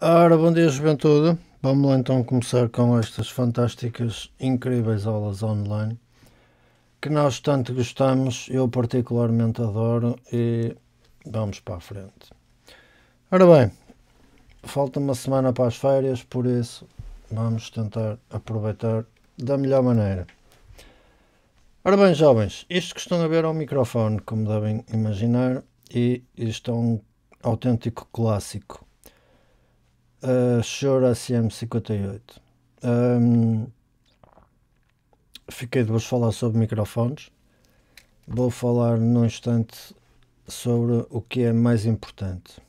Ora, bom dia, juventude. Vamos lá então começar com estas fantásticas, incríveis aulas online que nós tanto gostamos, eu particularmente adoro e vamos para a frente. Ora bem, falta uma semana para as férias, por isso vamos tentar aproveitar da melhor maneira. Ora bem, jovens, isto que estão a ver é um microfone, como devem imaginar, e isto é um autêntico clássico Uh, Shure ACM58. Um, fiquei de vos falar sobre microfones. Vou falar num instante sobre o que é mais importante.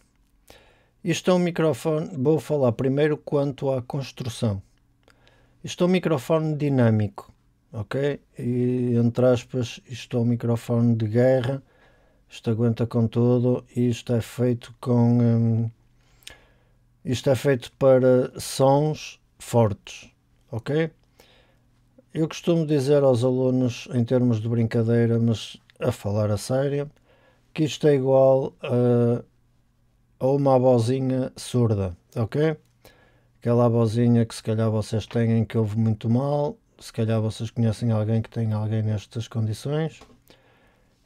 Isto é um microfone. Vou falar primeiro quanto à construção. Isto é um microfone dinâmico, ok? E entre aspas, isto é um microfone de guerra. Isto aguenta com tudo. E isto é feito com. Um, ehm, isto é feito para sons fortes, ok? Eu costumo dizer aos alunos, em termos de brincadeira, mas a falar a sério, que isto é igual a, a uma abozinha surda, ok? Aquela abozinha que se calhar vocês têm que ouve muito mal, se calhar vocês conhecem alguém que tem alguém nestas condições.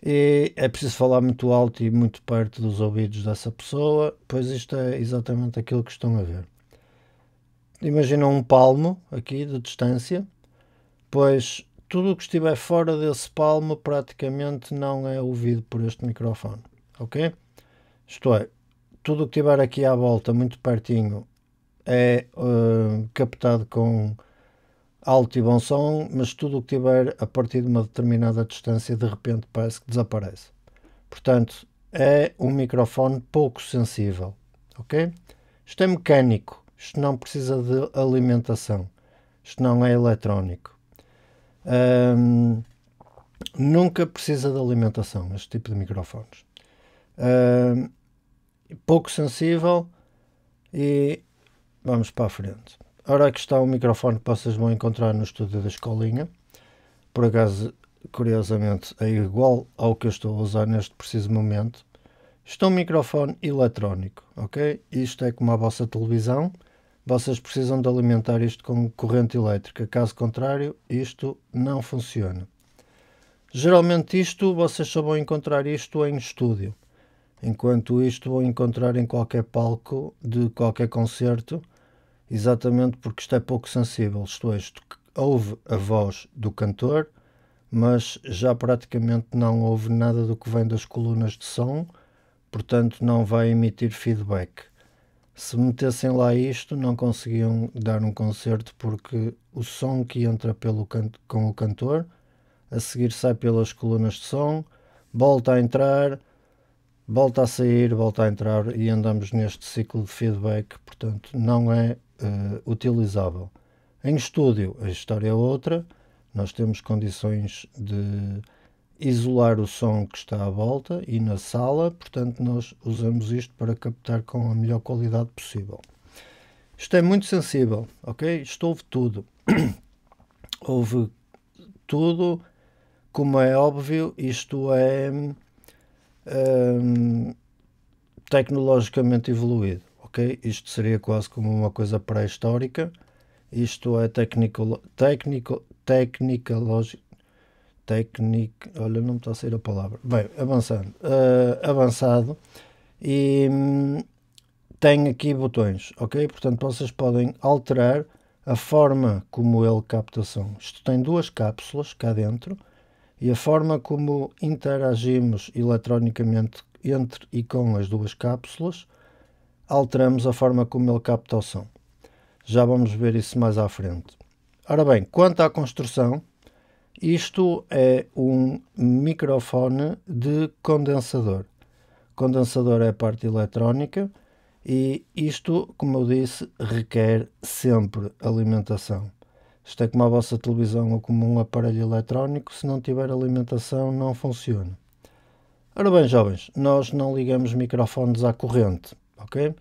E é preciso falar muito alto e muito perto dos ouvidos dessa pessoa, pois isto é exatamente aquilo que estão a ver. Imaginam um palmo aqui de distância, pois tudo o que estiver fora desse palmo praticamente não é ouvido por este microfone, ok? Isto é, tudo o que estiver aqui à volta, muito pertinho, é uh, captado com alto e bom som, mas tudo o que tiver a partir de uma determinada distância de repente parece que desaparece. Portanto, é um microfone pouco sensível, ok? Isto é mecânico, isto não precisa de alimentação, isto não é eletrónico. nunca precisa de alimentação, este tipo de microfones. Hum, pouco sensível e vamos para a frente. Ora, aqui está o microfone que vocês vão encontrar no estúdio da escolinha. Por acaso, curiosamente, é igual ao que eu estou a usar neste preciso momento. Isto é um microfone eletrónico, ok? Isto é como a vossa televisão. Vocês precisam de alimentar isto com corrente elétrica. Caso contrário, isto não funciona. Geralmente isto, vocês só vão encontrar isto em estúdio. Enquanto isto vão encontrar em qualquer palco de qualquer concerto exatamente porque isto é pouco sensível, isto é, isto ouve a voz do cantor, mas já praticamente não ouve nada do que vem das colunas de som, portanto não vai emitir feedback. Se metessem lá isto, não conseguiam dar um concerto porque o som que entra pelo com o cantor, a seguir sai pelas colunas de som, volta a entrar, volta a sair, volta a entrar e andamos neste ciclo de feedback, portanto não é uh, utilizável. Em estúdio, a história é outra, nós temos condições de isolar o som que está à volta e na sala, portanto, nós usamos isto para captar com a melhor qualidade possível. Isto é muito sensível, ok? Isto houve tudo. houve tudo, como é óbvio, isto é hum, tecnologicamente evoluído isto seria quase como uma coisa pré-histórica, isto é técnico, técnico, técnica lógica, técnica, olha não me está a sair a palavra, bem, avançando, uh, avançado, e hum, tem aqui botões, ok, portanto vocês podem alterar a forma como ele capta som. Isto tem duas cápsulas cá dentro e a forma como interagimos eletronicamente entre e com as duas cápsulas alteramos a forma como ele capta o som. Já vamos ver isso mais à frente. Ora bem, quanto à construção, isto é um microfone de condensador. Condensador é a parte eletrónica e isto, como eu disse, requer sempre alimentação. Isto é como a vossa televisão ou como um aparelho eletrónico, se não tiver alimentação não funciona. Ora bem, jovens, nós não ligamos microfones à corrente ok?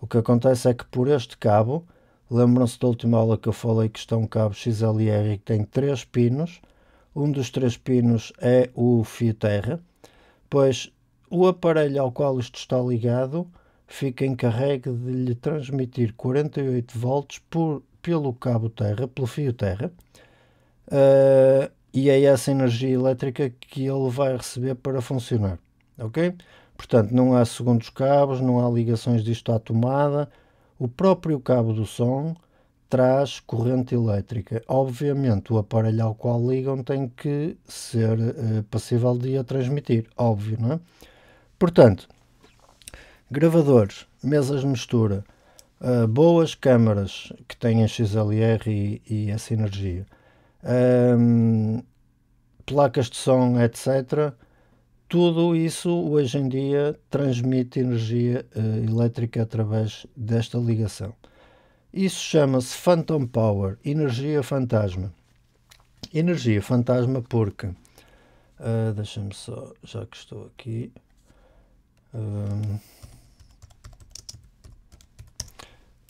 O que acontece é que por este cabo, lembram-se da última aula que eu falei que está um cabo XLR que tem três pinos, um dos três pinos é o fio terra, pois o aparelho ao qual isto está ligado fica encarregue de lhe transmitir 48 volts por, pelo cabo terra, pelo fio terra, uh, e é essa energia elétrica que ele vai receber para funcionar, ok? Portanto, não há segundos cabos, não há ligações disto à tomada. O próprio cabo do som traz corrente elétrica. Obviamente, o aparelho ao qual ligam tem que ser eh, passível de a transmitir. Óbvio, não é? Portanto, gravadores, mesas de mistura, uh, boas câmaras que tenham XLR e, e essa energia, ehm, placas de som, etc tudo isso hoje em dia transmite energia uh, elétrica através desta ligação. Isso chama-se Phantom Power, energia fantasma. Energia fantasma porque. Uh, Deixa-me só, já que estou aqui. Um, eh,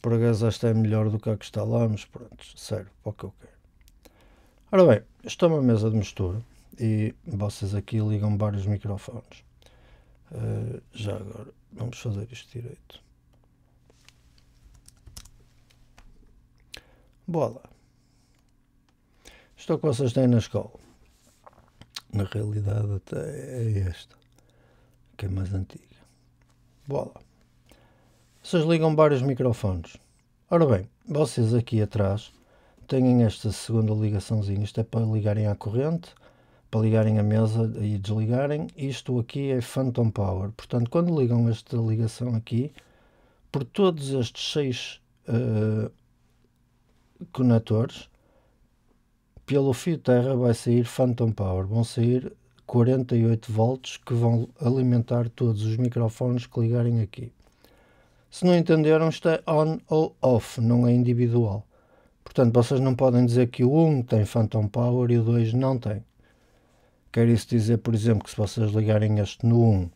por acaso esta é melhor do que a que está lá, mas pronto, serve para o que eu quero. Ora bem, isto é uma mesa de mistura e vocês aqui ligam vários microfones. Uh, já agora, vamos fazer isto direito. Bola. Isto é o que vocês têm na escola. Na realidade, até é esta, que é mais antiga. Bola. Vocês ligam vários microfones. Ora bem, vocês aqui atrás têm esta segunda ligaçãozinha. Isto é para ligarem à corrente para ligarem a mesa e desligarem. Isto aqui é phantom power. Portanto, quando ligam esta ligação aqui, por todos estes seis uh, conectores, pelo fio terra vai sair phantom power. Vão sair 48 volts que vão alimentar todos os microfones que ligarem aqui. Se não entenderam, isto é on ou off, não é individual. Portanto, vocês não podem dizer que o 1 tem phantom power e o 2 não tem. Quer isso dizer, por exemplo, que se vocês ligarem este no 1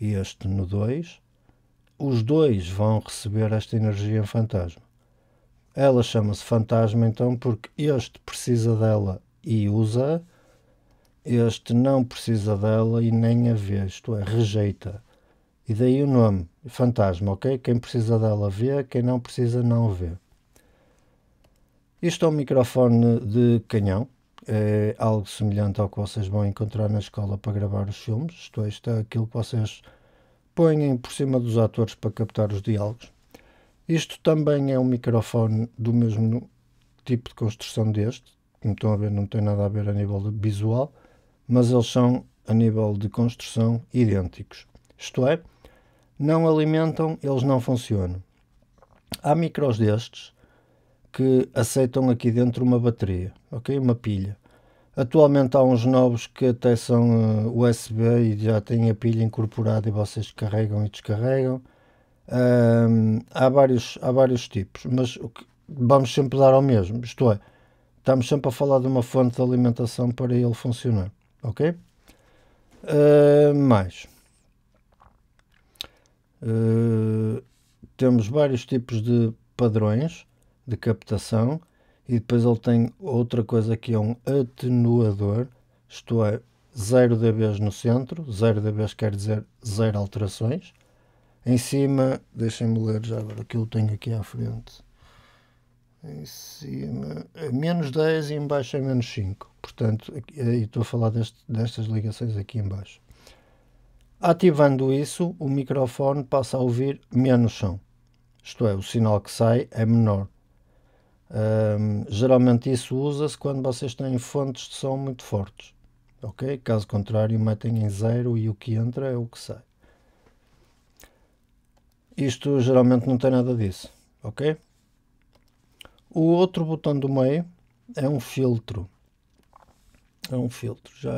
e este no 2, os dois vão receber esta energia em fantasma. Ela chama-se fantasma então porque este precisa dela e usa, este não precisa dela e nem a vê, isto é, rejeita. E daí o nome, fantasma, ok? Quem precisa dela vê, quem não precisa não vê. Isto é um microfone de canhão, é algo semelhante ao que vocês vão encontrar na escola para gravar os filmes, isto é, isto é aquilo que vocês põem por cima dos atores para captar os diálogos. Isto também é um microfone do mesmo tipo de construção deste, como estão a ver, não tem nada a ver a nível visual, mas eles são a nível de construção idênticos. Isto é, não alimentam, eles não funcionam. Há micros destes que aceitam aqui dentro uma bateria, ok? Uma pilha. Atualmente há uns novos que até são eh, USB e já têm a pilha incorporada e vocês carregam e descarregam. há, vários, há vários tipos, mas vamos sempre dar ao mesmo, isto é, estamos sempre a falar de uma fonte de alimentação para ele funcionar, ok? Uh, mais. Uh, temos vários tipos de padrões de captação e depois ele tem outra coisa que é um atenuador, isto é, zero dBs no centro, zero dBs quer dizer zero alterações. Em cima, deixem-me ler já agora que eu tenho aqui à frente. Em cima, menos 10 e embaixo é menos 5. É Portanto, aí estou a falar deste, destas ligações aqui embaixo. Ativando isso, o microfone passa a ouvir menos som. Isto é, o sinal que sai é menor. Um, geralmente isso usa-se quando vocês têm fontes de som muito fortes. Ok? Caso contrário, metem em zero e o que entra é o que sai. Isto geralmente não tem nada disso. Ok? O outro botão do meio é um filtro. É um filtro. Já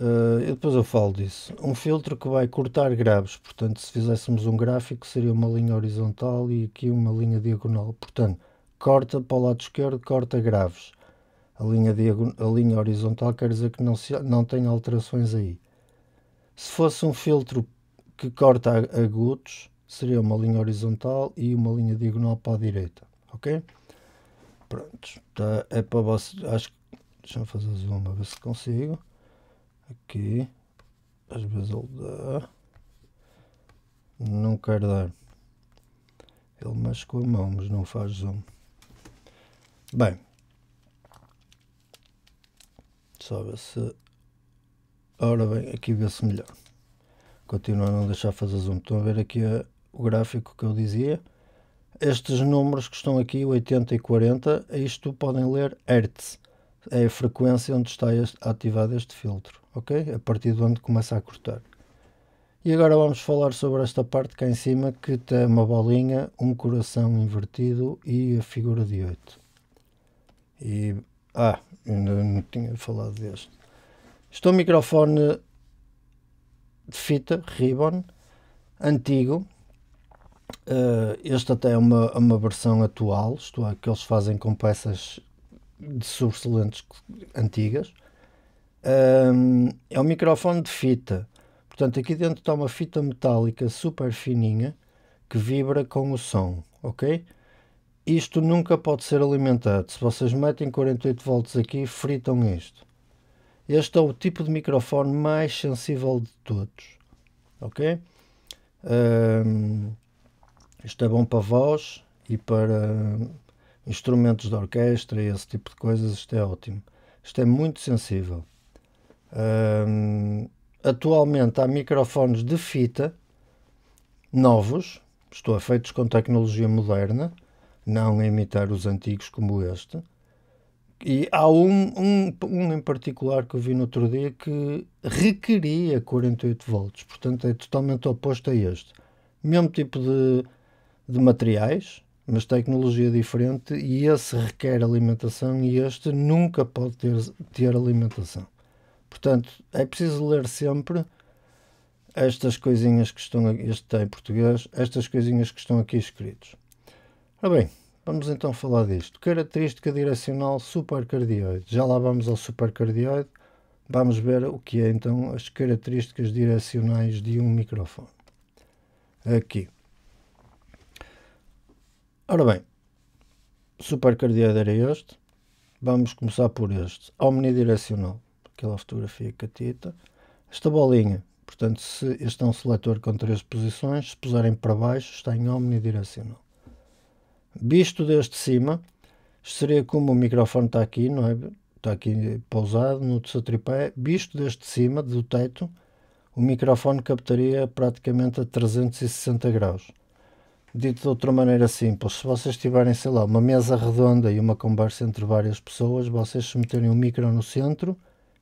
Uh, depois eu falo disso. Um filtro que vai cortar graves, portanto, se fizéssemos um gráfico, seria uma linha horizontal e aqui uma linha diagonal. Portanto, corta para o lado esquerdo, corta graves. A linha, a linha horizontal quer dizer que não, se, não tem alterações aí. Se fosse um filtro que corta agudos, seria uma linha horizontal e uma linha diagonal para a direita. Ok? Pronto. Tá, é para vocês. Acho que. Deixa-me fazer zoom a ver se consigo aqui, às vezes ele dá, não quer dar, ele mexe com a mão, mas não faz zoom. Bem, só ver se, ora bem, aqui vê-se melhor, continua a não deixar fazer zoom, estão a ver aqui a, eh, o gráfico que eu dizia, estes números que estão aqui, 80 e 40, isto podem ler Hertz, é a frequência onde está este, ativado este filtro ok? A partir de onde começa a cortar. E agora vamos falar sobre esta parte cá em cima que tem uma bolinha, um coração invertido e a figura de 8. E, ah, ainda não tinha falado deste. Estou é um microfone de fita, Ribbon, antigo. Uh, este até é uma, uma versão atual, isto é, que eles fazem com peças de sobressalentes antigas um, é um microfone de fita. Portanto, aqui dentro está uma fita metálica super fininha que vibra com o som, ok? Isto nunca pode ser alimentado. Se vocês metem 48 volts aqui, fritam isto. Este é o tipo de microfone mais sensível de todos, ok? Um, isto é bom para voz e para instrumentos de orquestra e esse tipo de coisas. Isto é ótimo. Isto é muito sensível. Um, atualmente há microfones de fita novos, estou a feitos com tecnologia moderna, não imitar os antigos como este. E há um, um, um em particular que eu vi no outro dia que requeria 48 volts, portanto é totalmente oposto a este. Mesmo tipo de, de materiais, mas tecnologia diferente, e esse requer alimentação e este nunca pode ter, ter alimentação. Portanto, é preciso ler sempre estas coisinhas que estão este está em português, estas coisinhas que estão aqui escritos. Ora bem, vamos então falar disto. Característica direcional supercardioide. Já lá vamos ao supercardioide. Vamos ver o que é então as características direcionais de um microfone. Aqui. Ora bem, supercardioide era este. Vamos começar por este, omnidirecional aquela fotografia catita, esta bolinha. Portanto, se este é um seletor com três posições, se puserem para baixo, está em omnidirecional. Visto desde cima, seria como o microfone está aqui, não é? Está aqui pousado no seu tripé. Visto desde cima, do teto, o microfone captaria praticamente a 360 graus. Dito de outra maneira simples, se vocês tiverem, sei lá, uma mesa redonda e uma conversa entre várias pessoas, vocês se meterem o um micro no centro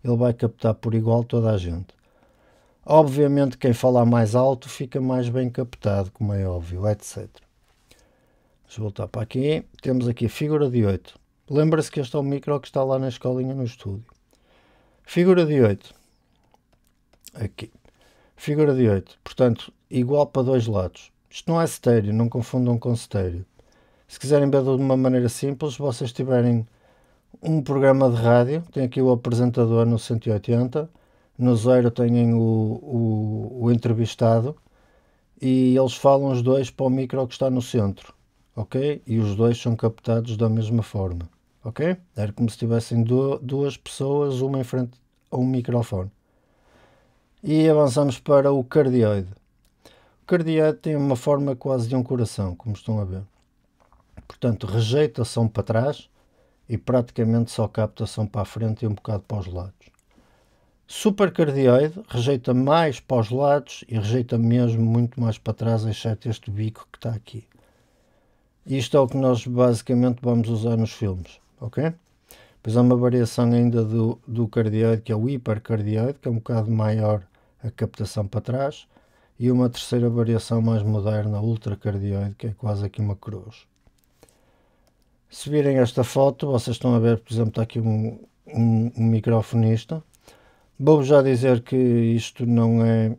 ele vai captar por igual toda a gente. Obviamente, quem falar mais alto fica mais bem captado, como é óbvio, etc. Vamos voltar para aqui. Temos aqui a figura de 8. Lembra-se que este é o micro que está lá na escolinha no estúdio. Figura de 8. Aqui. Figura de 8. Portanto, igual para dois lados. Isto não é estéreo, não confundam com estéreo. Se quiserem ver de uma maneira simples, vocês tiverem um programa de rádio, tem aqui o apresentador no 180, no zero têm o, o, o entrevistado e eles falam os dois para o micro que está no centro, ok? E os dois são captados da mesma forma, ok? Era como se tivessem duas pessoas, uma em frente a um microfone. E avançamos para o cardioide. O cardioide tem uma forma quase de um coração, como estão a ver. Portanto, rejeita-se para trás e praticamente só captação para a frente e um bocado para os lados. Supercardioide rejeita mais para os lados e rejeita mesmo muito mais para trás, exceto este bico que está aqui. Isto é o que nós basicamente vamos usar nos filmes, ok? Pois há uma variação ainda do, do cardioide, que é o hipercardioide, que é um bocado maior a captação para trás, e uma terceira variação mais moderna, ultracardioide, que é quase aqui uma cruz. Se virem esta foto, vocês estão a ver, por exemplo, está aqui um, um, um microfonista. Vou já dizer que isto não é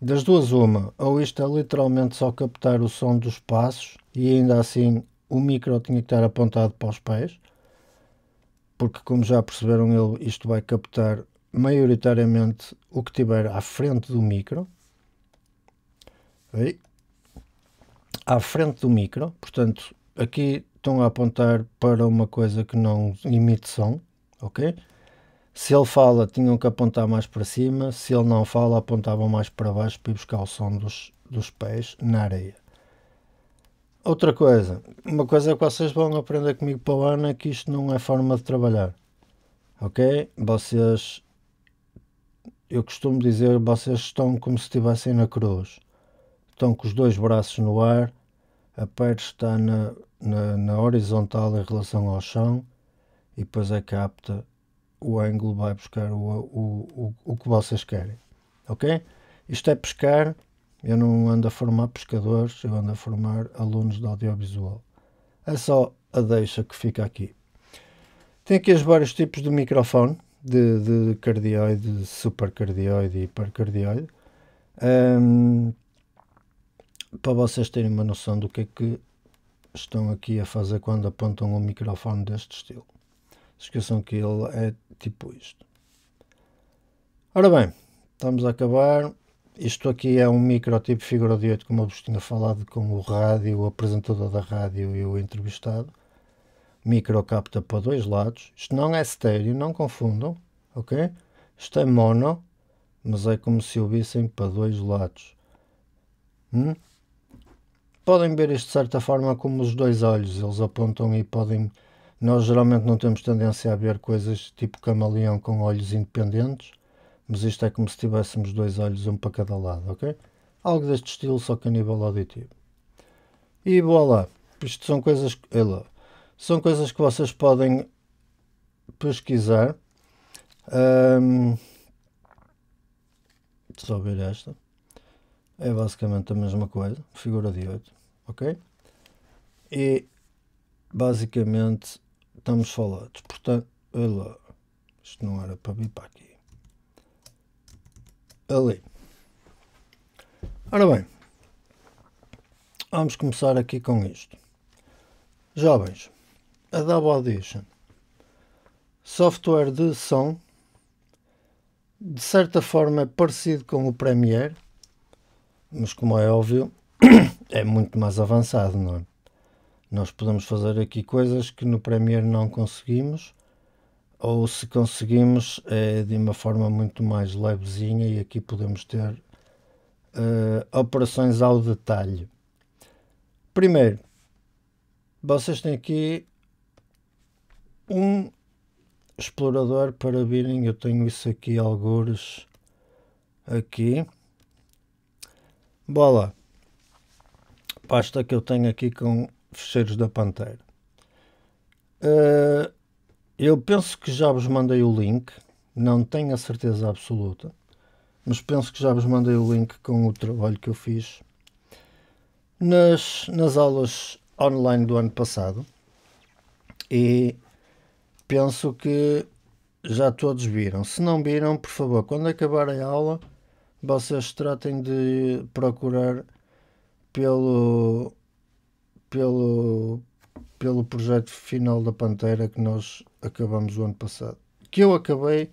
das duas uma, ou isto é literalmente só captar o som dos passos e ainda assim o micro tinha que estar apontado para os pés, porque como já perceberam isto vai captar maioritariamente o que tiver à frente do micro. Aí. À frente do micro, portanto, aqui estão a apontar para uma coisa que não emite som, ok? Se ele fala, tinham que apontar mais para cima, se ele não fala, apontavam mais para baixo para ir buscar o som dos, dos pés na areia. Outra coisa, uma coisa que vocês vão aprender comigo para o ano é que isto não é forma de trabalhar, ok? Vocês, eu costumo dizer, vocês estão como se estivessem na cruz, estão com os dois braços no ar, a perna está na, na, na horizontal em relação ao chão e depois é a capta o ângulo vai buscar o, o, o, o que vocês querem. Ok? Isto é pescar, eu não ando a formar pescadores, eu ando a formar alunos de audiovisual. É só a deixa que fica aqui. Tem aqui os vários tipos de microfone, de, de cardioide, supercardioide e hipercardioide, um, para vocês terem uma noção do que é que estão aqui a fazer quando apontam um microfone deste estilo. Esqueçam que ele é tipo isto. Ora bem, estamos a acabar. Isto aqui é um micro tipo figura de 8, como eu vos tinha falado com o rádio, o apresentador da rádio e o entrevistado. Micro capta para dois lados. Isto não é estéreo, não confundam, ok? Isto é mono, mas é como se ouvissem para dois lados. Hum? podem ver isto de certa forma como os dois olhos, eles apontam e podem. Nós geralmente não temos tendência a ver coisas tipo camaleão com olhos independentes, mas isto é como se tivéssemos dois olhos, um para cada lado, ok? Algo deste estilo, só que a nível auditivo. E boa lá, isto são coisas que. Ela, são coisas que vocês podem pesquisar. Um, só ver esta. É basicamente a mesma coisa, figura de 8 ok? E basicamente estamos falados. Portanto, olha lá, isto não era para vir para aqui. Ali. Ora bem, vamos começar aqui com isto. Jovens, Adobe Audition, software de som, de certa forma é parecido com o Premiere, mas como é óbvio, é muito mais avançado, não é? Nós podemos fazer aqui coisas que no Premiere não conseguimos, ou se conseguimos é de uma forma muito mais levezinha e aqui podemos ter uh, operações ao detalhe. Primeiro, vocês têm aqui um explorador para virem, eu tenho isso aqui algures aqui. Bola pasta que eu tenho aqui com fecheiros da Pantera. Uh, eu penso que já vos mandei o link, não tenho a certeza absoluta, mas penso que já vos mandei o link com o trabalho que eu fiz nas, nas aulas online do ano passado e penso que já todos viram. Se não viram, por favor, quando acabar a aula, vocês tratem de procurar pelo, pelo, pelo projeto final da Pantera que nós acabamos o ano passado. Que eu acabei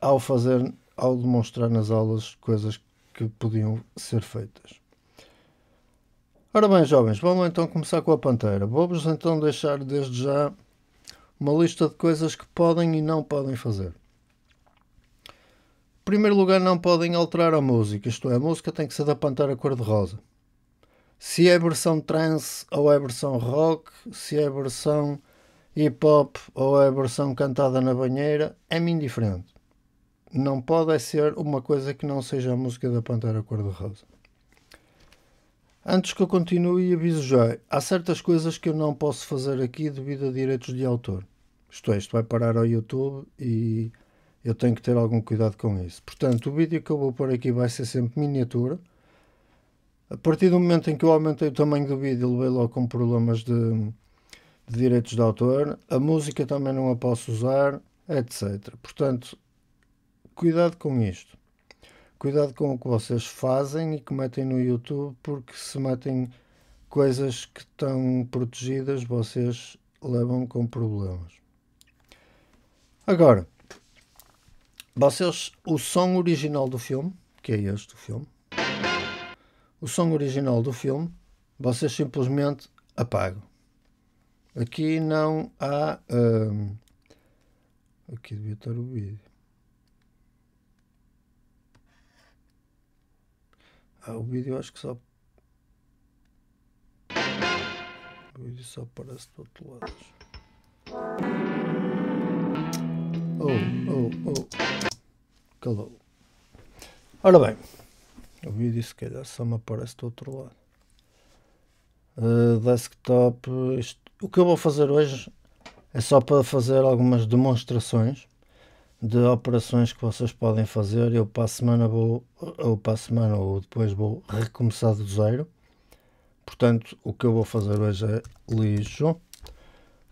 ao fazer, ao demonstrar nas aulas coisas que podiam ser feitas. Ora bem, jovens, vamos então começar com a Pantera. Vou-vos então deixar desde já uma lista de coisas que podem e não podem fazer. Em primeiro lugar, não podem alterar a música, isto é, a música tem que ser da Pantera Cor-de-Rosa se é versão trance ou é versão rock, se é versão hip hop ou é versão cantada na banheira, é-me indiferente. Não pode é ser uma coisa que não seja a música da Pantera Cor-de-Rosa. Antes que eu continue, aviso já: há certas coisas que eu não posso fazer aqui devido a direitos de autor. Isto é, isto vai parar ao YouTube e eu tenho que ter algum cuidado com isso. Portanto, o vídeo que eu vou pôr aqui vai ser sempre miniatura a partir do momento em que eu aumentei o tamanho do vídeo, levei logo com problemas de, de direitos de autor, a música também não a posso usar, etc. Portanto, cuidado com isto. Cuidado com o que vocês fazem e que metem no YouTube, porque se metem coisas que estão protegidas, vocês levam com problemas. Agora, vocês, o som original do filme, que é este o filme, o som original do filme, vocês simplesmente apagam. Aqui não há. Hum, aqui devia estar o vídeo. Ah, o vídeo acho que só. O vídeo só aparece do outro lado. Oh, oh, oh. Calou. Ora bem o vídeo se calhar só me aparece do outro lado. Uh, desktop, isto, o que eu vou fazer hoje é só para fazer algumas demonstrações de operações que vocês podem fazer. Eu para a semana vou, ou para a semana ou depois vou recomeçar do zero. Portanto, o que eu vou fazer hoje é lixo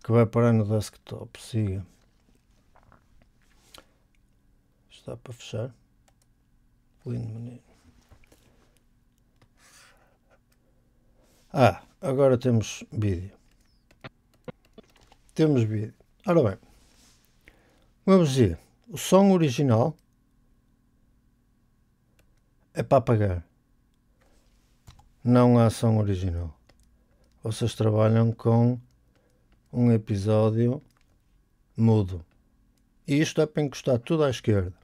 que vai parar no desktop. Siga. Está para fechar. Lindo menino. Ah, agora temos vídeo. Temos vídeo. Ora bem, vamos dizer, o som original é para apagar. Não há som original. Vocês trabalham com um episódio mudo. E isto é para encostar tudo à esquerda.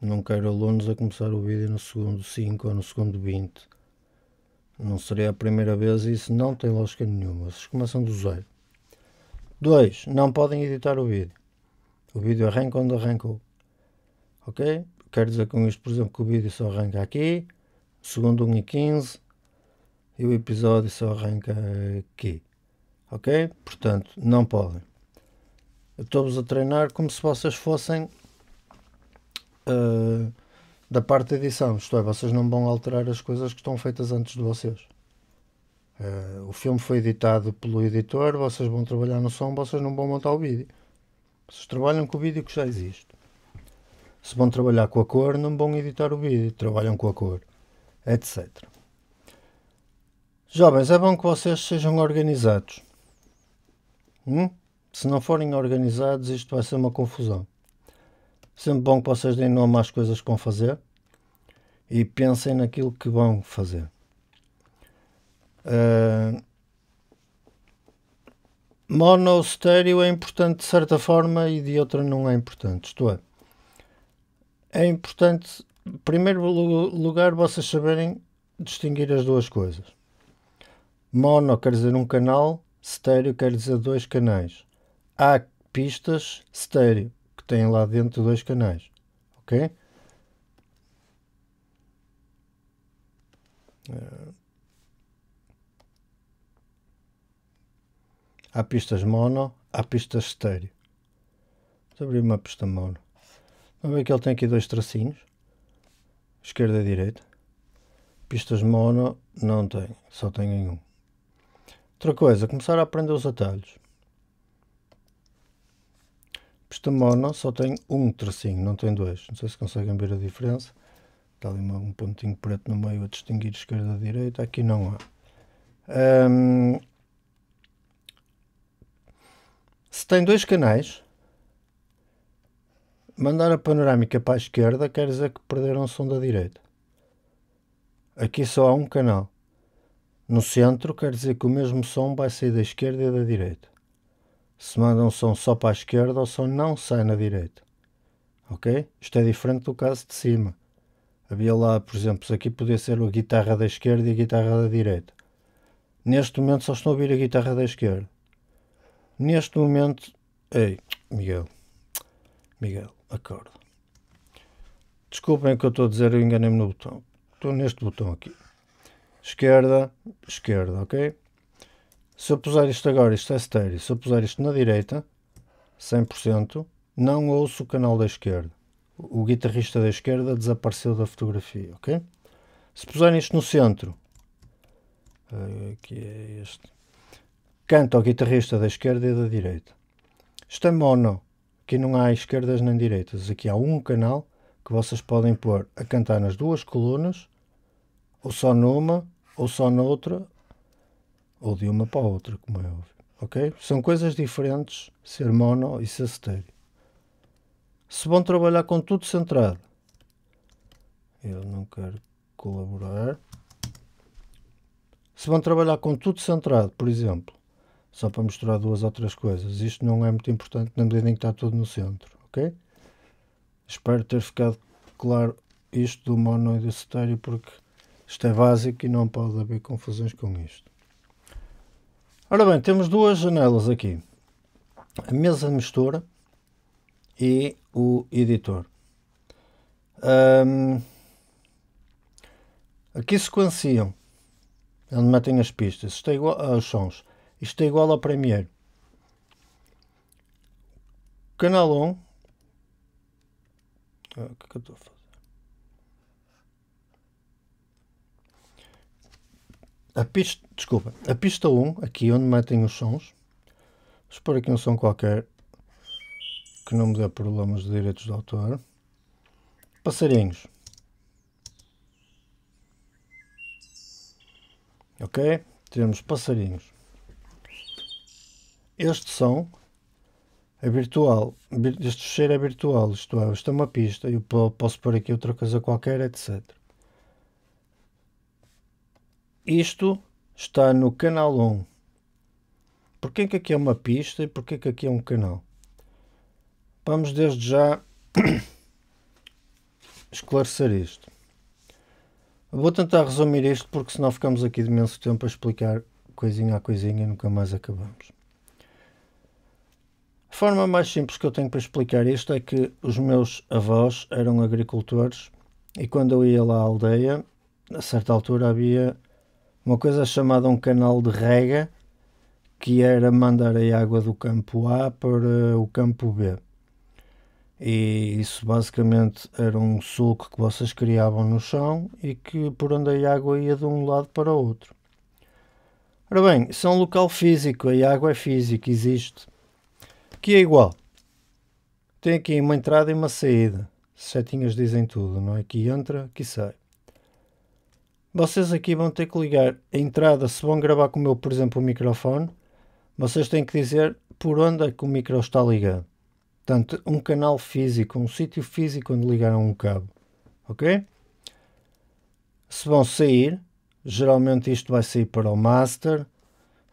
Não quero alunos a começar o vídeo no segundo 5 ou no segundo 20 não seria a primeira vez e isso não tem lógica nenhuma. Vocês são do zero. Dois, Não podem editar o vídeo. O vídeo arranca onde arrancou. Ok? Quero dizer com isto, por exemplo, que o vídeo só arranca aqui, segundo 1 e 15, e o episódio só arranca aqui. Ok? Portanto, não podem. Estou-vos a treinar como se vocês fossem uh, da parte da edição, isto é, vocês não vão alterar as coisas que estão feitas antes de vocês. Uh, o filme foi editado pelo editor, vocês vão trabalhar no som, vocês não vão montar o vídeo. Vocês trabalham com o vídeo que já existe. Se vão trabalhar com a cor, não vão editar o vídeo, trabalham com a cor, etc. Jovens, é bom que vocês sejam organizados. Hum? Se não forem organizados, isto vai ser uma confusão. Sempre bom que vocês deem nome às coisas que vão fazer e pensem naquilo que vão fazer. Uh, mono estéreo é importante de certa forma e de outra não é importante. Isto é, é importante, em primeiro lugar, vocês saberem distinguir as duas coisas. Mono quer dizer um canal, estéreo quer dizer dois canais. Há pistas estéreo que tem lá dentro dois canais, ok? Eh, há pistas mono, há pistas estéreo. Vou abrir uma pista mono. Vamos ver que ele tem aqui dois tracinhos, esquerda e direita. Pistas mono não tem, só tem um. Outra coisa, começar a aprender os atalhos. Este mono só tem um tracinho, não tem dois. Não sei se conseguem ver a diferença. Está ali um pontinho preto no meio a distinguir esquerda e direita. Aqui não há. se tem dois canais, mandar a panorâmica para a esquerda quer dizer que perderam o som da direita. Aqui só há um canal. No centro quer dizer que o mesmo som vai sair da esquerda e da direita se mandam som só para a esquerda o som não sai na direita. Ok? Isto é diferente do caso de cima. Havia lá, por exemplo, isso aqui podia ser a guitarra da esquerda e a guitarra da direita. Neste momento só estou a ouvir a guitarra da esquerda. Neste momento. Ei, Miguel. Miguel, acorda. Desculpem o que eu estou a dizer, eu enganei-me no botão. Estou neste botão aqui. Esquerda, esquerda, ok? Se eu puser isto agora, isto é estéreo, se eu puser isto na direita, 100%, não ouço o canal da esquerda. O guitarrista da esquerda desapareceu da fotografia, ok? Se puserem isto no centro, aqui eh, é este, canta o guitarrista da esquerda e da direita. Isto é mono, aqui não há esquerdas nem direitas, aqui há um canal que vocês podem pôr a cantar nas duas colunas, ou só numa, ou só noutra, ou de uma para a outra, como é óbvio. ok? São coisas diferentes ser mono e ser estéreo. Se vão trabalhar com tudo centrado, eu não quero colaborar. Se vão trabalhar com tudo centrado, por exemplo, só para mostrar duas ou três coisas, isto não é muito importante na medida em que está tudo no centro, ok? Espero ter ficado claro isto do mono e do estéreo, porque isto é básico e não pode haver confusões com isto. Ora bem, temos duas janelas aqui. A mesa de mistura e o editor. Um, aqui sequenciam, onde metem as pistas, isto é igual aos ah, sons. Isto é igual ao Premiere. Canal 1. Ah, o que é que A pista, desculpa, a pista 1, aqui onde metem os sons, vou pôr aqui um som qualquer que não me dê problemas de direitos de autor, passarinhos. Ok? Temos passarinhos. Este som é virtual, este cheiro é virtual, isto é, isto é uma pista, eu posso pôr aqui outra coisa qualquer, etc. Isto está no canal 1. Porquê que aqui é uma pista e porquê que aqui é um canal? Vamos desde já esclarecer isto. Vou tentar resumir isto porque senão ficamos aqui de imenso tempo a explicar coisinha a coisinha e nunca mais acabamos. A forma mais simples que eu tenho para explicar isto é que os meus avós eram agricultores e quando eu ia lá à aldeia, a certa altura havia uma coisa chamada um canal de rega, que era mandar a água do campo A para eh, o campo B. E isso basicamente era um sulco que vocês criavam no chão e que por onde a água ia de um lado para o outro. Ora bem, isso é um local físico, a água é física, existe. Que é igual. Tem aqui uma entrada e uma saída. Setinhas dizem tudo, não é? Que entra, que sai. Vocês aqui vão ter que ligar a entrada, se vão gravar com o meu, por exemplo, o microfone, vocês têm que dizer por onde é que o micro está ligado. Portanto, um canal físico, um sítio físico onde ligaram um cabo. Ok? Se vão sair, geralmente isto vai sair para o master,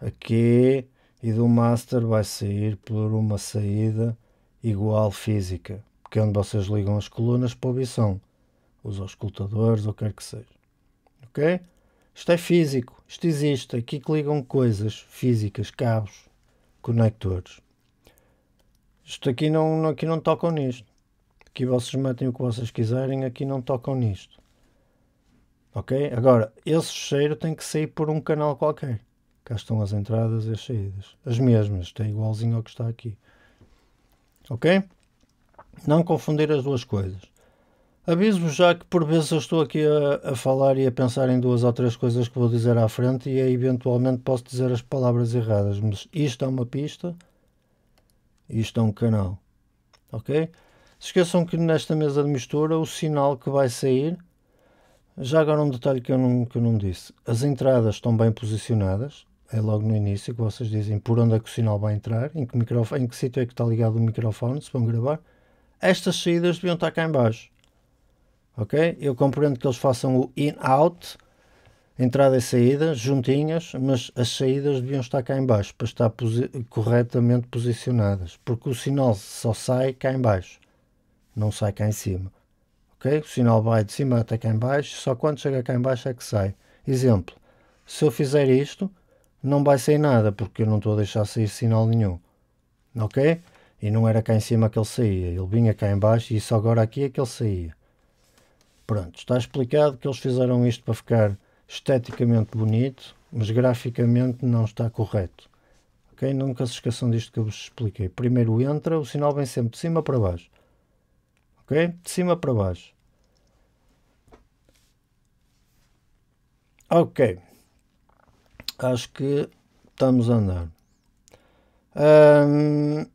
aqui, e do master vai sair por uma saída igual física, que é onde vocês ligam as colunas para o som, os auscultadores, ou quer que seja ok? Isto é físico, isto existe. Aqui que ligam coisas físicas, cabos, conectores. Isto aqui não, aqui não tocam nisto. Aqui vocês metem o que vocês quiserem, aqui não tocam nisto. Ok? Agora, esse cheiro tem que sair por um canal qualquer. Cá estão as entradas e as saídas. As mesmas, está igualzinho ao que está aqui. Ok? Não confundir as duas coisas. Aviso já que por vezes eu estou aqui a, a, falar e a pensar em duas ou três coisas que vou dizer à frente e aí eventualmente posso dizer as palavras erradas, mas isto é uma pista, isto é um canal, ok? Se esqueçam que nesta mesa de mistura o sinal que vai sair, já agora um detalhe que eu não, que eu não disse, as entradas estão bem posicionadas, é logo no início que vocês dizem por onde é que o sinal vai entrar, em que, microfone, em que sítio é que está ligado o microfone, se vão gravar. Estas saídas deviam estar cá em baixo ok? Eu compreendo que eles façam o in-out, entrada e saída, juntinhas, mas as saídas deviam estar cá em baixo, para estar posi corretamente posicionadas, porque o sinal só sai cá em baixo, não sai cá em cima, ok? O sinal vai de cima até cá em baixo, só quando chega cá em baixo é que sai. Exemplo, se eu fizer isto, não vai sair nada, porque eu não estou a deixar sair sinal nenhum, ok? E não era cá em cima que ele saía, ele vinha cá em baixo e só agora aqui é que ele saía. Pronto, está explicado que eles fizeram isto para ficar esteticamente bonito, mas graficamente não está correto. Ok? Nunca se esqueçam disto que eu vos expliquei. Primeiro entra, o sinal vem sempre de cima para baixo. Ok? De cima para baixo. Ok. Acho que estamos a andar. Um,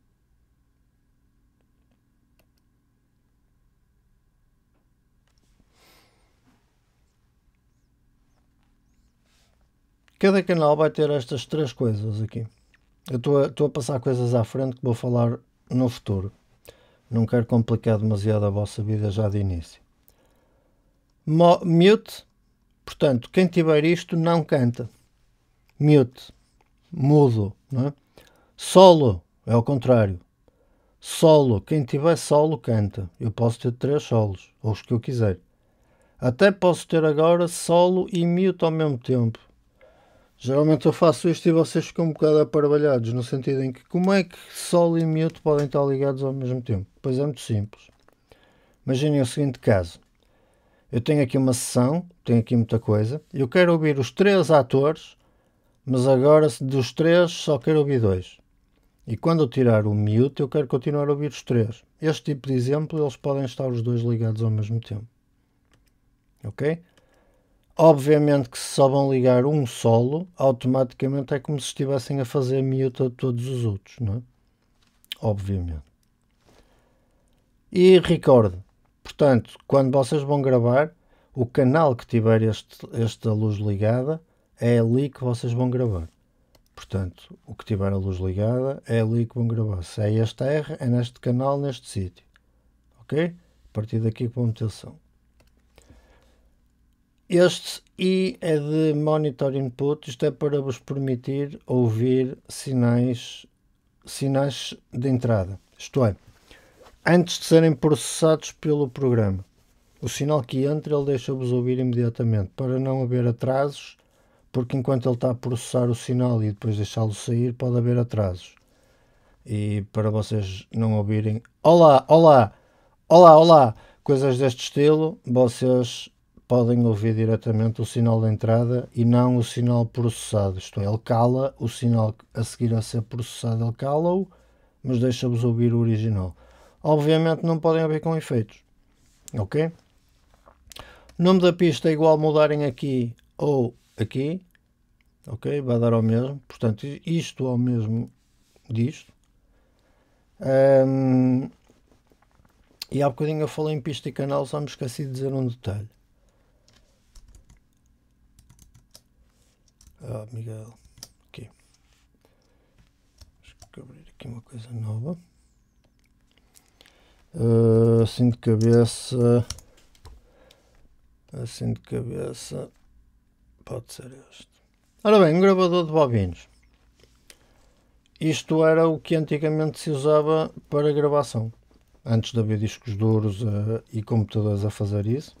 Cada canal vai ter estas três coisas aqui. Eu estou a, passar coisas à frente que vou falar no futuro. Não quero complicar demasiado a vossa vida já de início. Mo mute, portanto, quem tiver isto não canta. Mute, mudo, não é? Solo, é o contrário. Solo, quem tiver solo canta. Eu posso ter três solos, ou os que eu quiser. Até posso ter agora solo e mute ao mesmo tempo. Geralmente eu faço isto e vocês ficam um bocado aparvalhados, no sentido em que como é que sol e mute podem estar ligados ao mesmo tempo? Pois é muito simples. Imaginem o seguinte caso. Eu tenho aqui uma sessão, tenho aqui muita coisa, eu quero ouvir os três atores, mas agora dos três só quero ouvir dois. E quando eu tirar o mute, eu quero continuar a ouvir os três. Este tipo de exemplo, eles podem estar os dois ligados ao mesmo tempo. Ok? Obviamente que se souber ligar um solo, automaticamente é como se estivessem a fazer mute a todos os outros, não é? Obviamente. E recorde, portanto, quando vocês vão gravar, o canal que tiver este, esta luz ligada é ali que vocês vão gravar. Portanto, o que tiver a luz ligada é ali que vão gravar. Se é este R, é neste canal, neste sítio. Ok? A partir daqui com atenção. Este I é de Monitor Input, isto é para vos permitir ouvir sinais, sinais de entrada, isto é, antes de serem processados pelo programa. O sinal que entra ele deixa-vos ouvir imediatamente, para não haver atrasos, porque enquanto ele está a processar o sinal e depois deixá-lo sair, pode haver atrasos. E para vocês não ouvirem, olá, olá, olá, olá, coisas deste estilo, vocês podem ouvir diretamente o sinal de entrada e não o sinal processado. Isto é, ele cala o sinal a seguir a ser processado, ele cala-o, mas deixa-vos ouvir o original. Obviamente não podem ouvir com efeitos. Ok? Nome da pista é igual mudarem aqui ou aqui. Ok? Vai dar ao mesmo. Portanto, isto ao mesmo disto. Um, e há bocadinho eu falei em pista e canal, só me esqueci de dizer um detalhe. Ah, Miguel. Aqui. Acho que abrir aqui uma coisa nova. Uh, assim de cabeça. Assim de cabeça. Pode ser este. Ora bem, um gravador de bobinos. Isto era o que antigamente se usava para gravação. Antes de haver discos duros uh, e computadores a fazer isso.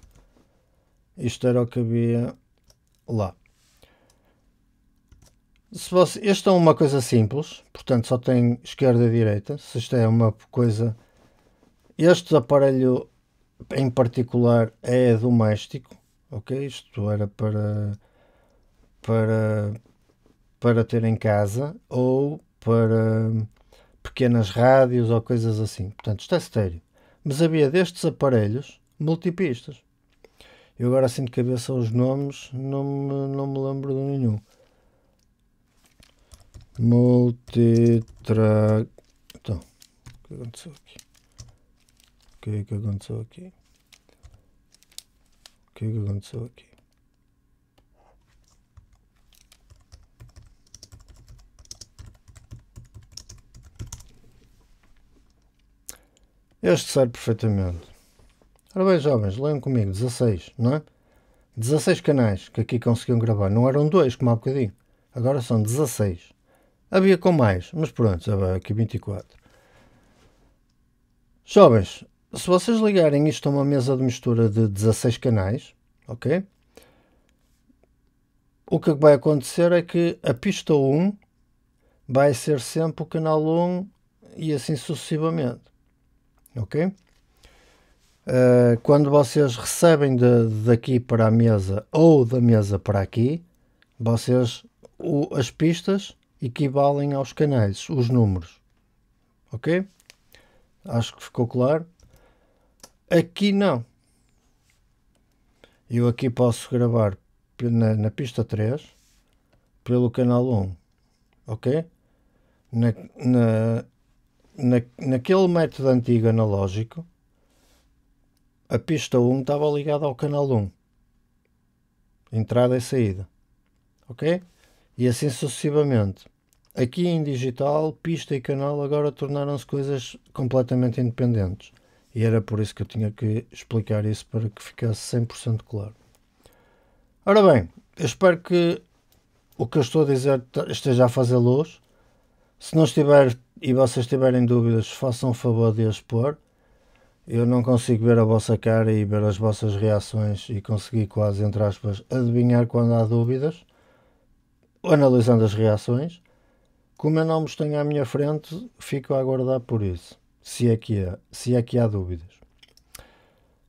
Isto era o que havia lá. Se você, este é uma coisa simples, portanto só tem esquerda e direita. Se isto é uma coisa. Este aparelho em particular é doméstico, ok? Isto era para. para. para ter em casa ou para pequenas rádios ou coisas assim. Portanto, isto é estéreo. Mas havia destes aparelhos multipistas. Eu agora assim de cabeça os nomes, não me, não me lembro de nenhum multitrack. Então, o que aconteceu aqui? O que é que aconteceu aqui? O que é que aconteceu aqui? Este serve perfeitamente. Ora bem, jovens, leiam comigo, 16, não é? 16 canais que aqui conseguiam gravar. Não eram dois, como há bocadinho. Agora são 16. Havia com mais, mas pronto, já vai aqui 24. Jovens, se vocês ligarem isto a uma mesa de mistura de 16 canais, ok? O que vai acontecer é que a pista 1 vai ser sempre o canal 1 e assim sucessivamente, ok? Uh, quando vocês recebem de, daqui para a mesa ou da mesa para aqui, vocês o, as pistas equivalem aos canais, os números. Ok? Acho que ficou claro. Aqui não. Eu aqui posso gravar na, na pista 3 pelo canal 1. Ok? Na, na, na, naquele método antigo analógico, a pista 1 estava ligada ao canal 1. Entrada e saída. Ok? E assim sucessivamente. Aqui em digital, pista e canal agora tornaram-se coisas completamente independentes. E era por isso que eu tinha que explicar isso para que ficasse 100% claro. Ora bem, eu espero que o que eu estou a dizer esteja a fazer luz. Se não estiver e vocês tiverem dúvidas, façam o favor de as Eu não consigo ver a vossa cara e ver as vossas reações e conseguir quase, entre aspas, adivinhar quando há dúvidas, analisando as reações. Como eu não me tenho à minha frente, fico a aguardar por isso, se é que, é, se é que há dúvidas.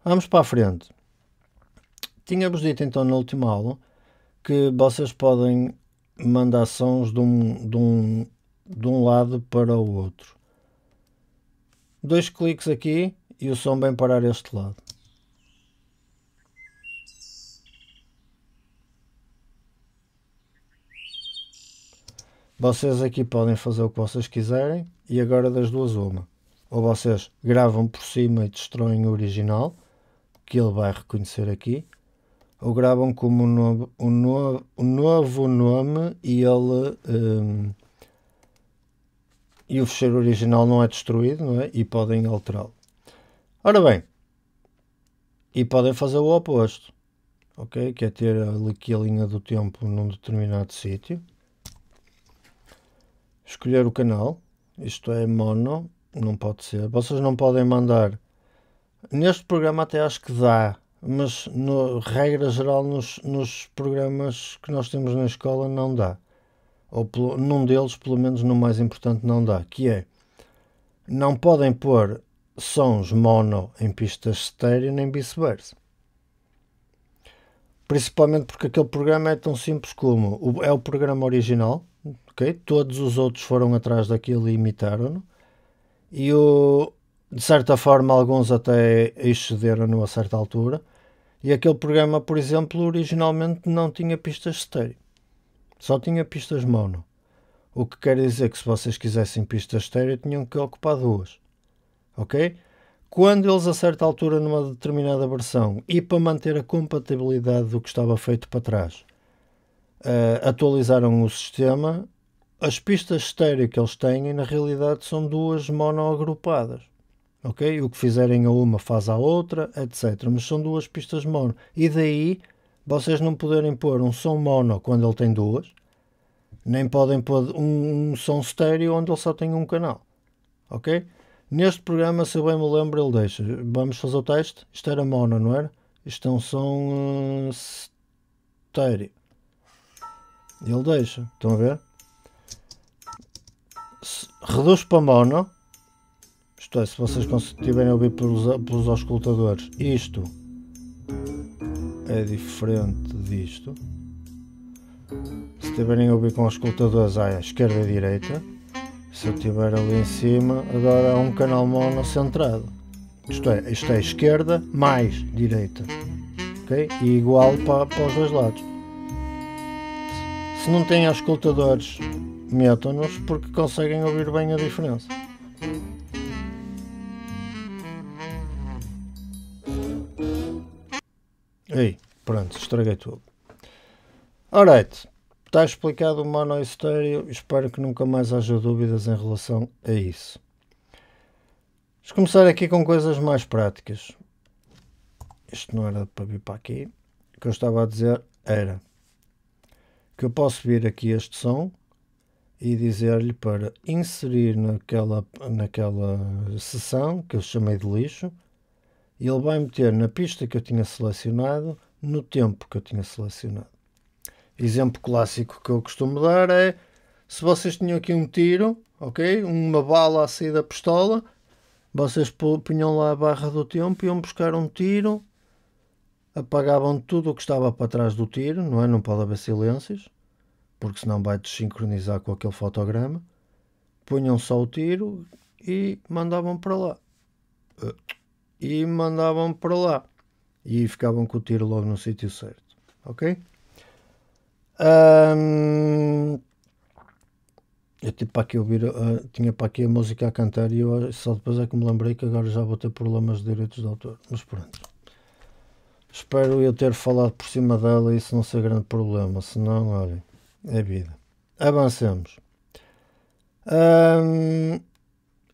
Vamos para a frente. Tínhamos dito então na última aula que vocês podem mandar sons de um, de um, de um lado para o outro. Dois cliques aqui e o som vem parar este lado. Vocês aqui podem fazer o que vocês quiserem e agora das duas uma. Ou vocês gravam por cima e destroem o original, que ele vai reconhecer aqui, ou gravam como um novo, um novo, um novo nome e ele um, e o fecheiro original não é destruído não é? e podem alterá-lo. Ora bem, e podem fazer o oposto, ok? Que é ter aqui a linha do tempo num determinado sítio escolher o canal, isto é mono, não pode ser. Vocês não podem mandar. Neste programa até acho que dá, mas no, regra geral nos, nos programas que nós temos na escola não dá. Ou pelo, num deles, pelo menos no mais importante, não dá, que é não podem pôr sons mono em pistas estéreo nem vice-versa. Principalmente porque aquele programa é tão simples como o, é o programa original, ok? Todos os outros foram atrás daquilo e imitaram-no. E o, de certa forma, alguns até excederam-no a certa altura. E aquele programa, por exemplo, originalmente não tinha pistas estéreo, só tinha pistas mono. O que quer dizer que se vocês quisessem pistas estéreo, tinham que ocupar duas, ok? Quando eles a certa altura numa determinada versão e para manter a compatibilidade do que estava feito para trás, Uh, atualizaram o sistema as pistas estéreo que eles têm na realidade são duas monoagrupadas. Ok? O que fizerem a uma faz a outra, etc. Mas são duas pistas mono. E daí vocês não poderem pôr um som mono quando ele tem duas, nem podem pôr um, um som estéreo onde ele só tem um canal. Ok? Neste programa, se eu bem me lembro, ele deixa. Vamos fazer o teste. Isto era mono, não era? Isto é um som uh, estéreo. Ele deixa. Estão a ver? reduz para mono, isto é, se vocês estiverem a ouvir pelos, pelos auscultadores, isto é diferente disto. Se estiverem a ouvir com auscultadores à esquerda e direita, se eu estiver ali em cima, agora há um canal mono centrado. Isto é, isto é esquerda mais direita. ok E igual para, para os dois lados. Se não tem auscultadores metam-nos porque conseguem ouvir bem a diferença. Ei, pronto, estraguei tudo. Alright, está explicado o mono estéreo. Espero que nunca mais haja dúvidas em relação a isso. Vamos começar aqui com coisas mais práticas. Isto não era para vir para aqui. O que eu estava a dizer era que eu posso vir aqui este som e dizer-lhe para inserir naquela, naquela sessão que eu chamei de lixo. E ele vai meter na pista que eu tinha selecionado, no tempo que eu tinha selecionado. Exemplo clássico que eu costumo dar é se vocês tinham aqui um tiro, ok? Uma bala a sair da pistola, vocês punham lá a barra do tempo, e iam buscar um tiro, apagavam tudo o que estava para trás do tiro, não é? Não pode haver silêncios porque senão vai desincronizar com aquele fotograma. Punham só o tiro e mandavam para lá. E mandavam para lá. E ficavam com o tiro logo no sítio certo. Ok? Hum, eu para aqui ouvir, uh, tinha para aqui a música a cantar e eu só depois é que me lembrei que agora já vou ter problemas de direitos de autor. Mas pronto. Espero eu ter falado por cima dela e isso não ser grande problema. Se não, olhem é vida. Avancemos.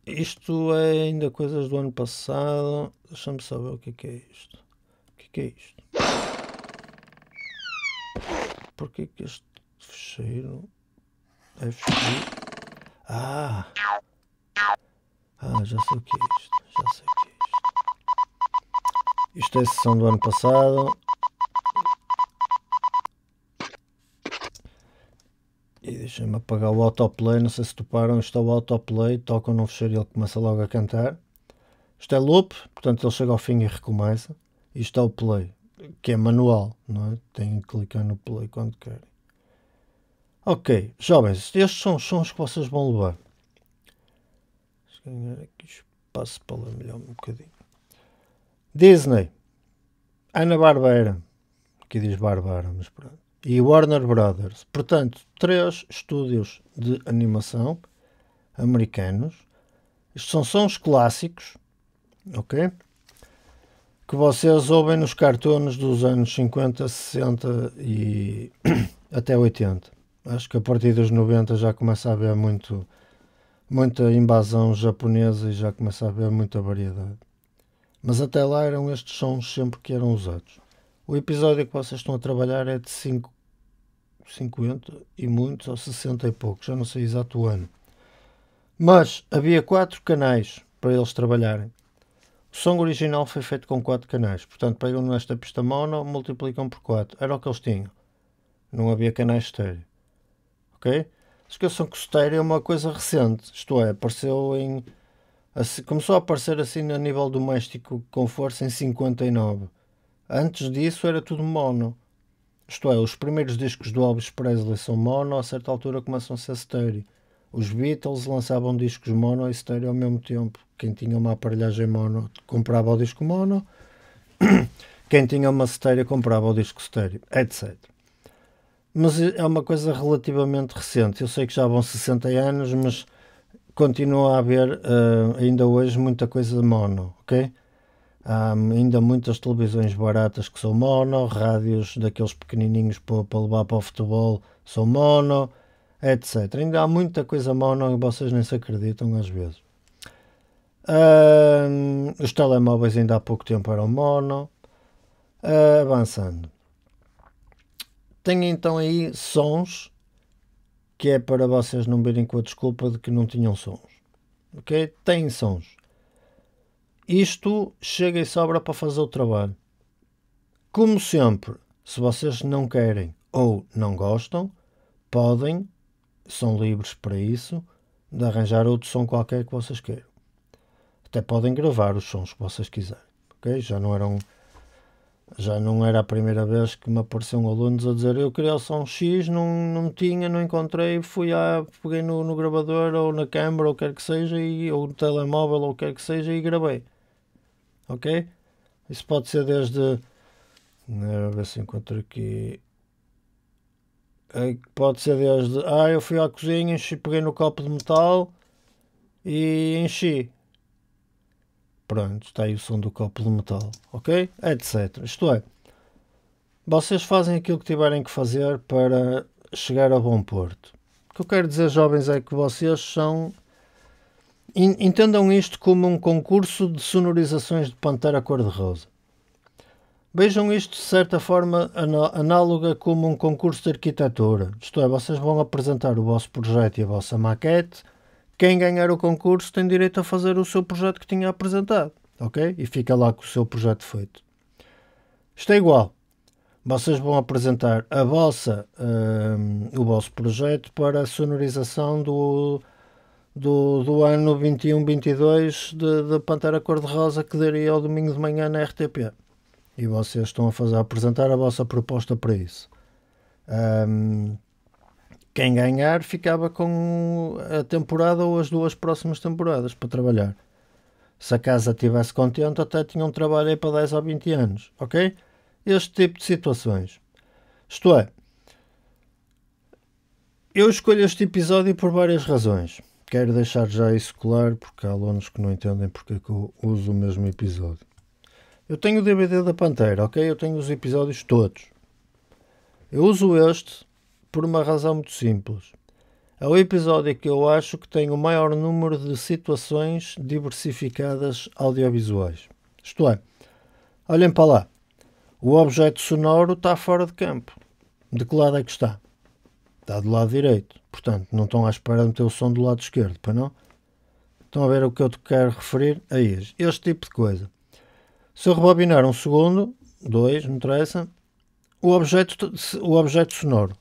isto é ainda coisas do ano passado. Deixa-me saber o que é, que é isto. O que é, que é isto? Porquê que este fecheiro é fecheiro? Ah! Ah, já sei o que é isto. Já sei o que é isto. Isto é a sessão do ano passado. deixa-me apagar o autoplay. Não sei se toparam. Isto é o autoplay. Tocam no fecheiro e ele começa logo a cantar. Isto é loop, portanto ele chega ao fim e recomeça. Isto é o play, que é manual, não é? Tem que clicar no play quando querem. Ok, jovens, estes são os sons que vocês vão levar. Deixa eu ganhar aqui espaço para ler melhor um bocadinho. Disney, Ana Barbeira. que diz Barbara, mas pronto e Warner Brothers. Portanto, três estúdios de animação americanos. Estes são sons clássicos, ok? Que vocês ouvem nos cartoons dos anos 50, 60 e até 80. Acho que a partir dos 90 já começa a haver muito, muita invasão japonesa e já começa a haver muita variedade. Mas até lá eram estes sons sempre que eram usados. O episódio que vocês estão a trabalhar é de 50 e muitos, ou 60 e poucos, já não sei exato o ano. Mas havia quatro canais para eles trabalharem. O som original foi feito com quatro canais, portanto pegam nesta pista mono, multiplicam por 4. Era o que eles tinham. Não havia canais estéreo. Ok? Esqueçam que o estéreo é uma coisa recente, isto é, apareceu em. Assim, começou a aparecer assim a nível doméstico com força em 59. Antes disso era tudo mono. Isto é, os primeiros discos do Elvis Presley são mono, a certa altura começam a ser stereo. Os Beatles lançavam discos mono e stereo ao mesmo tempo. Quem tinha uma aparelhagem mono comprava o disco mono, quem tinha uma stereo comprava o disco stereo, etc. Mas é uma coisa relativamente recente. Eu sei que já vão 60 anos, mas continua a haver uh, ainda hoje muita coisa mono, ok? Há hum, ainda muitas televisões baratas que são mono, rádios daqueles pequenininhos para levar para o futebol são mono, etc. Ainda há muita coisa mono e vocês nem se acreditam às vezes. Hum, os telemóveis ainda há pouco tempo eram mono. Uh, avançando. Tenho então aí sons que é para vocês não verem com a desculpa de que não tinham sons. Ok? Tem sons isto chega e sobra para fazer o trabalho. Como sempre, se vocês não querem ou não gostam, podem, são livres para isso, de arranjar outro som qualquer que vocês queiram. Até podem gravar os sons que vocês quiserem. Okay? Já não eram. Já não era a primeira vez que me um alunos a dizer eu queria o som X, não, não tinha, não encontrei, fui a peguei no, no gravador ou na câmera ou quer que seja, e, ou no telemóvel ou quer que seja e gravei ok? Isso pode ser desde. Deixa né, ver se encontro aqui. É, pode ser desde. Ah, eu fui à cozinha, enchi, peguei no copo de metal e enchi. Pronto, está aí o som do copo de metal, ok? Etc. Isto é, vocês fazem aquilo que tiverem que fazer para chegar a bom porto. O que eu quero dizer, jovens, é que vocês são Entendam isto como um concurso de sonorizações de Pantera Cor-de-Rosa. Vejam isto de certa forma análoga como um concurso de arquitetura, isto é, vocês vão apresentar o vosso projeto e a vossa maquete. Quem ganhar o concurso tem direito a fazer o seu projeto que tinha apresentado, ok? E fica lá com o seu projeto feito. Isto é igual. Vocês vão apresentar a vossa, um, o vosso projeto para a sonorização do, do, do ano 21-22 da Pantera Cor-de-Rosa que daria ao domingo de manhã na RTP. E vocês estão a, fazer, a apresentar a vossa proposta para isso. Um, quem ganhar ficava com a temporada ou as duas próximas temporadas para trabalhar. Se a casa estivesse contente, até tinha um trabalho aí para 10 ou 20 anos, ok? Este tipo de situações. Isto é, eu escolho este episódio por várias razões. Quero deixar já isso claro porque há alunos que não entendem porque é que eu uso o mesmo episódio. Eu tenho o DVD da Pantera, ok? Eu tenho os episódios todos. Eu uso este por uma razão muito simples. É o episódio que eu acho que tem o maior número de situações diversificadas audiovisuais. Isto é, olhem para lá. O objeto sonoro está fora de campo. De que lado é que está? está do lado direito. Portanto, não estão à espera de meter o som do lado esquerdo, para não? Estão a ver o que eu te quero referir? a este, este tipo de coisa. Se eu rebobinar um segundo, dois, não interessa, o objeto, o objeto sonoro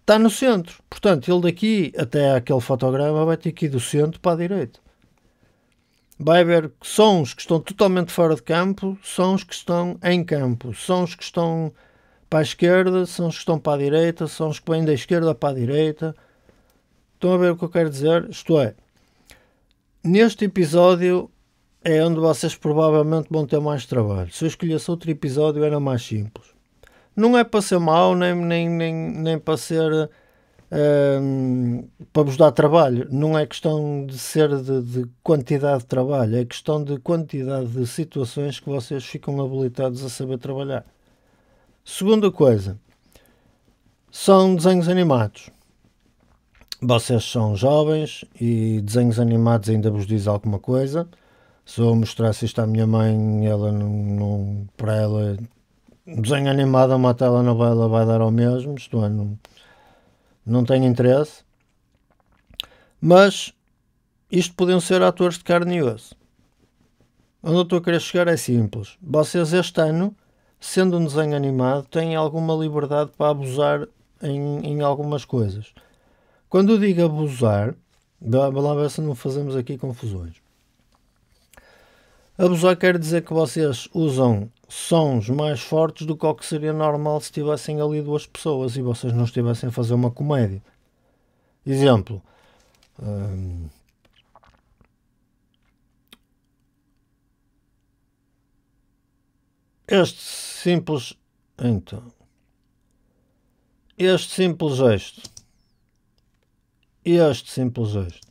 está no centro. Portanto, ele daqui até aquele fotograma vai ter que ir do centro para a direita. Vai haver sons que estão totalmente fora de campo, sons que estão em campo, sons que estão para a esquerda, são os que estão para a direita, são os que vêm da esquerda para a direita. Estão a ver o que eu quero dizer? Isto é, neste episódio é onde vocês provavelmente vão ter mais trabalho. Se eu escolhesse outro episódio era mais simples. Não é para ser mau, nem, nem, nem, nem para ser. Um, ehm, para vos dar trabalho. Não é questão de ser de, de, quantidade de trabalho, é questão de quantidade de situações que vocês ficam habilitados a saber trabalhar. Segunda coisa, são desenhos animados. Vocês são jovens e desenhos animados ainda vos diz alguma coisa. Se eu mostrasse isto à minha mãe, ela não, não para ela, desenho animado tela uma ela vai dar ao mesmo, isto é, não, não tem interesse. Mas isto podiam ser atores de carne e osso. Onde eu estou a querer chegar é simples. Vocês este ano sendo um desenho animado, tem alguma liberdade para abusar em, em algumas coisas. Quando eu digo abusar, a palavra se não fazemos aqui confusões. Abusar quer dizer que vocês usam sons mais fortes do que o que seria normal se estivessem ali duas pessoas e vocês não estivessem a fazer uma comédia. Exemplo. Hum, Este simples. Então. Este simples gesto. Este simples gesto.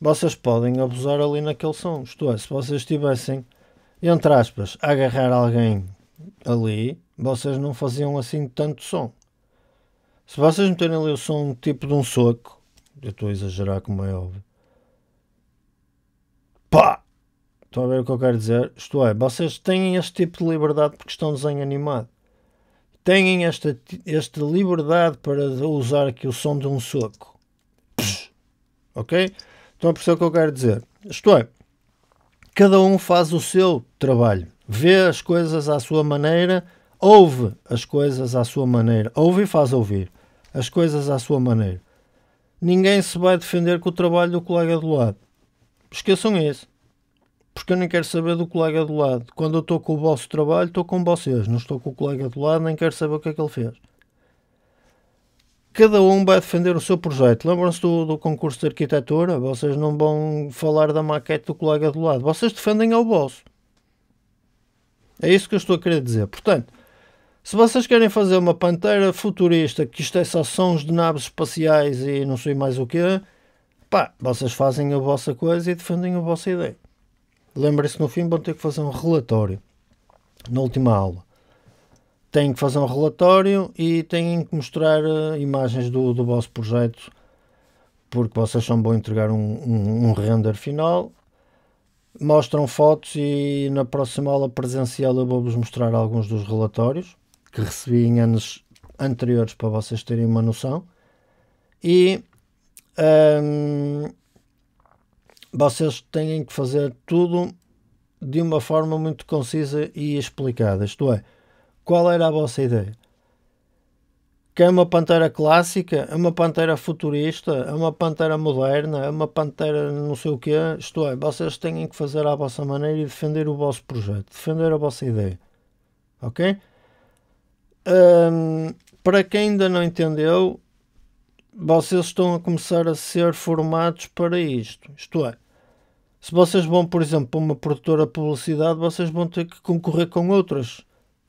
Vocês podem abusar ali naquele som. Isto é, se vocês estivessem, entre aspas, a agarrar alguém ali, vocês não faziam assim tanto som. Se vocês meterem ali o som tipo de um soco, eu estou a exagerar como é óbvio. Pá! Estão a ver o que eu quero dizer? Isto é, vocês têm este tipo de liberdade porque estão desenho animado. Têm esta, esta liberdade para usar aqui o som de um soco. Psh, ok? Estão a perceber o que eu quero dizer? Isto é, cada um faz o seu trabalho. Vê as coisas à sua maneira, ouve as coisas à sua maneira. Ouve e faz ouvir as coisas à sua maneira. Ninguém se vai defender com o trabalho do colega do lado. Esqueçam isso porque eu nem quero saber do colega do lado. Quando eu estou com o vosso trabalho, estou com vocês, não estou com o colega do lado, nem quero saber o que é que ele fez. Cada um vai defender o seu projeto. Lembram-se do, do, concurso de arquitetura? Vocês não vão falar da maquete do colega do lado. Vocês defendem ao vosso. É isso que eu estou a querer dizer. Portanto, se vocês querem fazer uma pantera futurista, que isto é só sons de naves espaciais e não sei mais o que, pá, vocês fazem a vossa coisa e defendem a vossa ideia. Lembrem-se, no fim vão ter que fazer um relatório. Na última aula. Têm que fazer um relatório e têm que mostrar uh, imagens do, do vosso projeto. Porque vocês são bom entregar um, um, um render final. Mostram fotos e na próxima aula presencial eu vou-vos mostrar alguns dos relatórios que recebi em anos anteriores para vocês terem uma noção. E ehm, vocês têm que fazer tudo de uma forma muito concisa e explicada. Isto é, qual era a vossa ideia? Quer é uma pantera clássica? É uma pantera futurista? É uma pantera moderna? É uma pantera não sei o quê? Isto é, vocês têm que fazer à vossa maneira e defender o vosso projeto, defender a vossa ideia. Ok? Hum, para quem ainda não entendeu, vocês estão a começar a ser formados para isto. Isto é, se vocês vão, por exemplo, para uma produtora de publicidade, vocês vão ter que concorrer com outras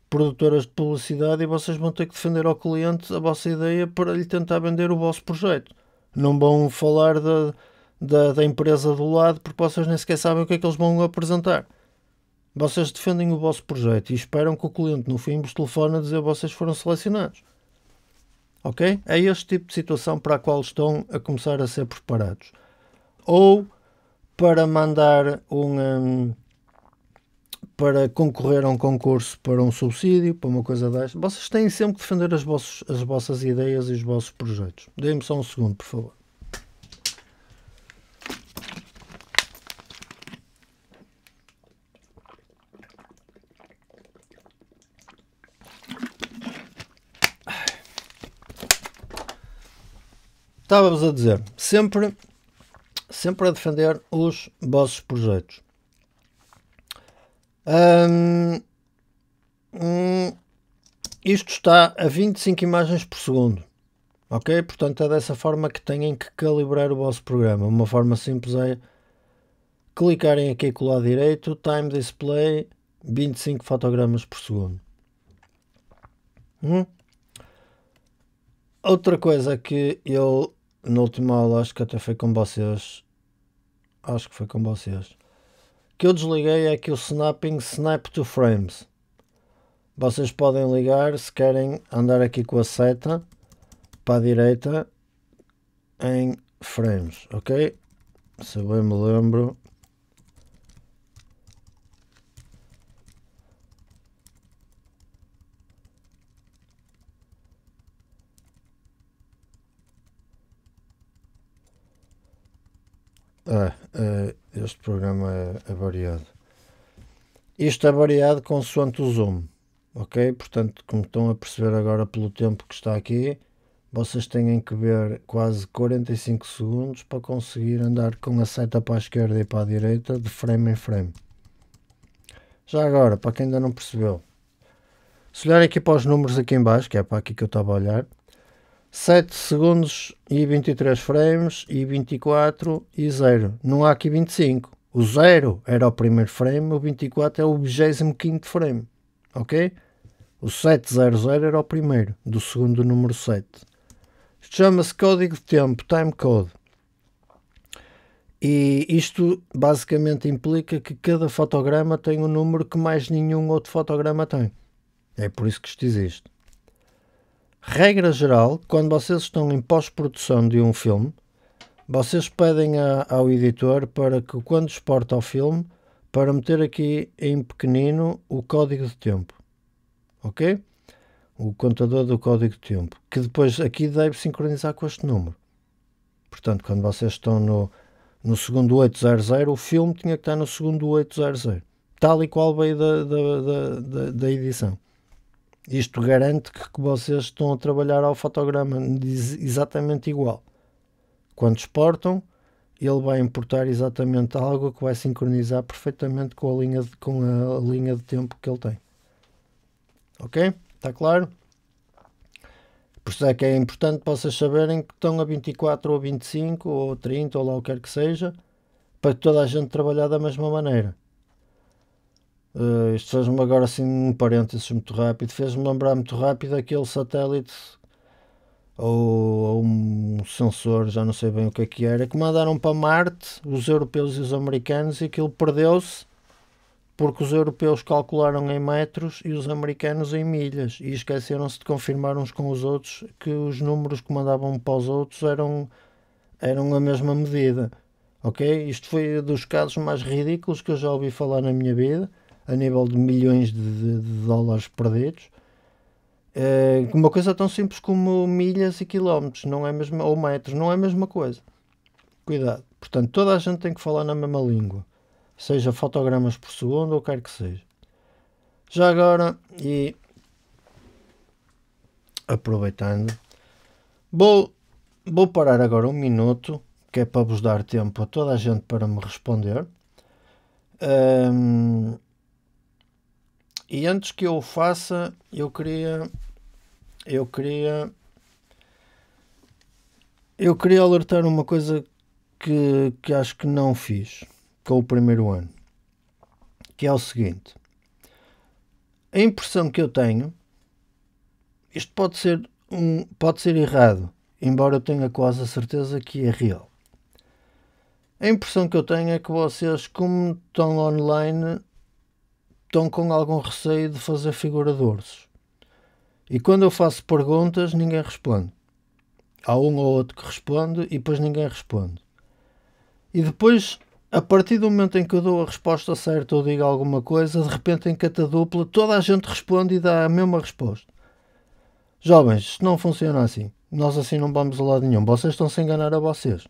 produtoras de publicidade e vocês vão ter que defender ao cliente a vossa ideia para lhe tentar vender o vosso projeto. Não vão falar da, da, da empresa do lado porque vocês nem sequer sabem o que é que eles vão apresentar. Vocês defendem o vosso projeto e esperam que o cliente no fim vos telefone a dizer que vocês foram selecionados. Ok? É este tipo de situação para a qual estão a começar a ser preparados. Ou para mandar um, um para concorrer a um concurso para um subsídio, para uma coisa desta, vocês têm sempre que defender as, vossos, as vossas ideias e os vossos projetos. Deem-me só um segundo, por favor. Estávamos a dizer, sempre sempre a defender os vossos projetos. Hum, hum, isto está a 25 imagens por segundo. Ok? Portanto, é dessa forma que têm que calibrar o vosso programa. Uma forma simples é clicarem aqui com o lado direito, Time Display, 25 fotogramas por segundo. Hum? Outra coisa que eu na última aula, acho que até foi com vocês. Acho que foi com vocês. que eu desliguei é que o snapping snap to frames. Vocês podem ligar se querem andar aqui com a seta para a direita em frames, ok? Se eu bem me lembro, Ah, ah, este programa é, é variado. Isto é variado consoante o zoom, ok? Portanto, como estão a perceber agora pelo tempo que está aqui, vocês têm que ver quase 45 segundos para conseguir andar com a seta para a esquerda e para a direita de frame em frame. Já agora, para quem ainda não percebeu, se olhar aqui para os números aqui em baixo, que é para aqui que eu estava a olhar, 7 segundos e 23 frames e 24 e 0. Não há aqui 25. O 0 era o primeiro frame, o 24 é o 25 frame. Ok? O 700 era o primeiro, do segundo número 7. Isto chama-se código de tempo, time code. E isto basicamente implica que cada fotograma tem um número que mais nenhum outro fotograma tem. É por isso que isto existe regra geral, quando vocês estão em pós-produção de um filme, vocês pedem a, ao editor para que, quando exporta o filme, para meter aqui em pequenino o código de tempo. Ok? O contador do código de tempo. Que depois aqui deve sincronizar com este número. Portanto, quando vocês estão no, no segundo 800, o filme tinha que estar no segundo 800. Tal e qual veio da, da, da, da edição. Isto garante que, vocês estão a trabalhar ao fotograma exatamente igual. Quando exportam, ele vai importar exatamente algo que vai sincronizar perfeitamente com a linha de, com a linha de tempo que ele tem. Ok? Está claro? Por isso é que é importante vocês saberem que estão a 24 ou 25 ou 30 ou lá o que quer que seja, para que toda a gente trabalhar da mesma maneira. Uh, isto fez-me agora assim um parênteses muito rápido, fez-me lembrar muito rápido aquele satélite ou, ou, um sensor, já não sei bem o que é que era, que mandaram para Marte os europeus e os americanos e aquilo perdeu-se porque os europeus calcularam em metros e os americanos em milhas e esqueceram-se de confirmar uns com os outros que os números que mandavam para os outros eram, eram a mesma medida. Ok? Isto foi dos casos mais ridículos que eu já ouvi falar na minha vida a nível de milhões de, de, de dólares perdidos. Eh, uma coisa tão simples como milhas e quilómetros não é mesmo ou metros, não é a mesma coisa. Cuidado. Portanto, toda a gente tem que falar na mesma língua, seja fotogramas por segundo ou quer que seja. Já agora, e aproveitando, vou, vou parar agora um minuto, que é para vos dar tempo a toda a gente para me responder. Um, e antes que eu o faça, eu queria. Eu queria. Eu queria alertar uma coisa que, que acho que não fiz com o primeiro ano. Que é o seguinte. A impressão que eu tenho. Isto pode ser, um, pode ser errado, embora eu tenha quase a certeza que é real. A impressão que eu tenho é que vocês, como estão online, estão com algum receio de fazer figura de ursos. E quando eu faço perguntas, ninguém responde. Há um ou outro que responde e depois ninguém responde. E depois, a partir do momento em que eu dou a resposta certa ou digo alguma coisa, de repente em catadupla toda a gente responde e dá a mesma resposta. Jovens, isto não funciona assim. Nós assim não vamos a lado nenhum. Vocês estão-se a enganar a vocês.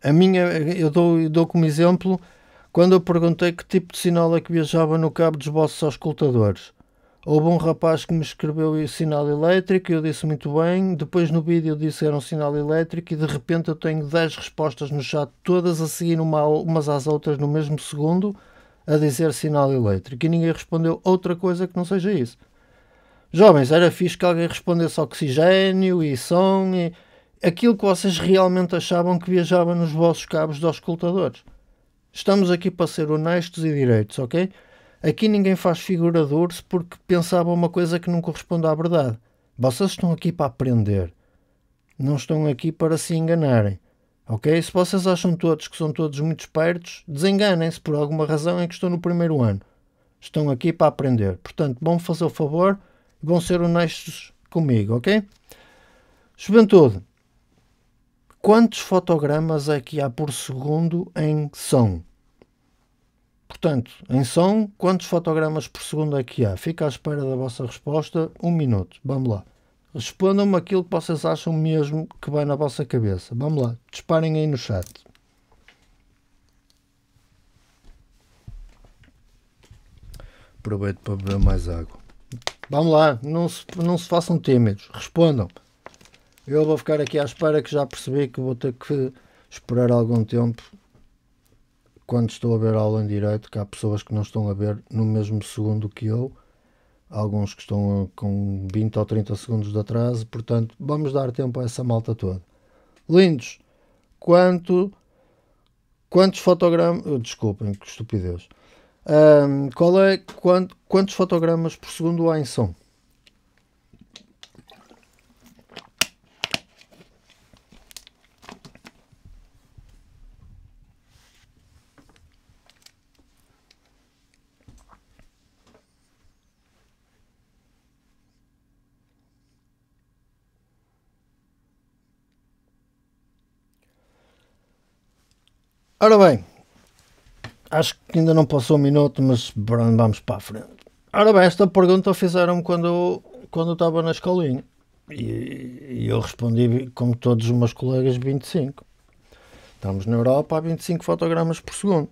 A minha, eu dou, eu dou como exemplo quando eu perguntei que tipo de sinal é que viajava no cabo dos vossos auscultadores, houve um rapaz que me escreveu sinal elétrico e eu disse muito bem. Depois no vídeo disse que era um sinal elétrico e de repente eu tenho 10 respostas no chat, todas a seguir uma, umas às outras no mesmo segundo, a dizer sinal elétrico e ninguém respondeu outra coisa que não seja isso. Jovens, era fixe que alguém respondesse oxigênio e som e aquilo que vocês realmente achavam que viajava nos vossos cabos de auscultadores. Estamos aqui para ser honestos e direitos, ok? Aqui ninguém faz figura de urso porque pensava uma coisa que não corresponde à verdade. Vocês estão aqui para aprender. Não estão aqui para se enganarem. Ok? Se vocês acham todos que são todos muito espertos, desenganem-se por alguma razão em é que estão no primeiro ano. Estão aqui para aprender. Portanto, vão fazer o favor e vão ser honestos comigo, ok? Juventude, quantos fotogramas é que há por segundo em som? Portanto, em som, quantos fotogramas por segundo é que há? Fica à espera da vossa resposta, um minuto. Vamos lá. Respondam-me aquilo que vocês acham mesmo que vai na vossa cabeça. Vamos lá, disparem aí no chat. Aproveito para beber mais água. Vamos lá, não se, não se façam tímidos, respondam. Eu vou ficar aqui à espera que já percebi que vou ter que esperar algum tempo quando estou a ver a aula em direito, que há pessoas que não estão a ver no mesmo segundo que eu, alguns que estão com 20 ou 30 segundos de atraso, portanto, vamos dar tempo a essa malta toda. Lindos, quanto quantos fotogramas. Oh, desculpem, que estupidez. Um, qual é, quant, quantos fotogramas por segundo há em som? Ora bem, acho que ainda não passou um minuto, mas vamos para a frente. Ora bem, esta pergunta fizeram-me quando, quando eu estava na escolinha. E, e, eu respondi, como todos os meus colegas, 25. Estamos na Europa a 25 fotogramas por segundo.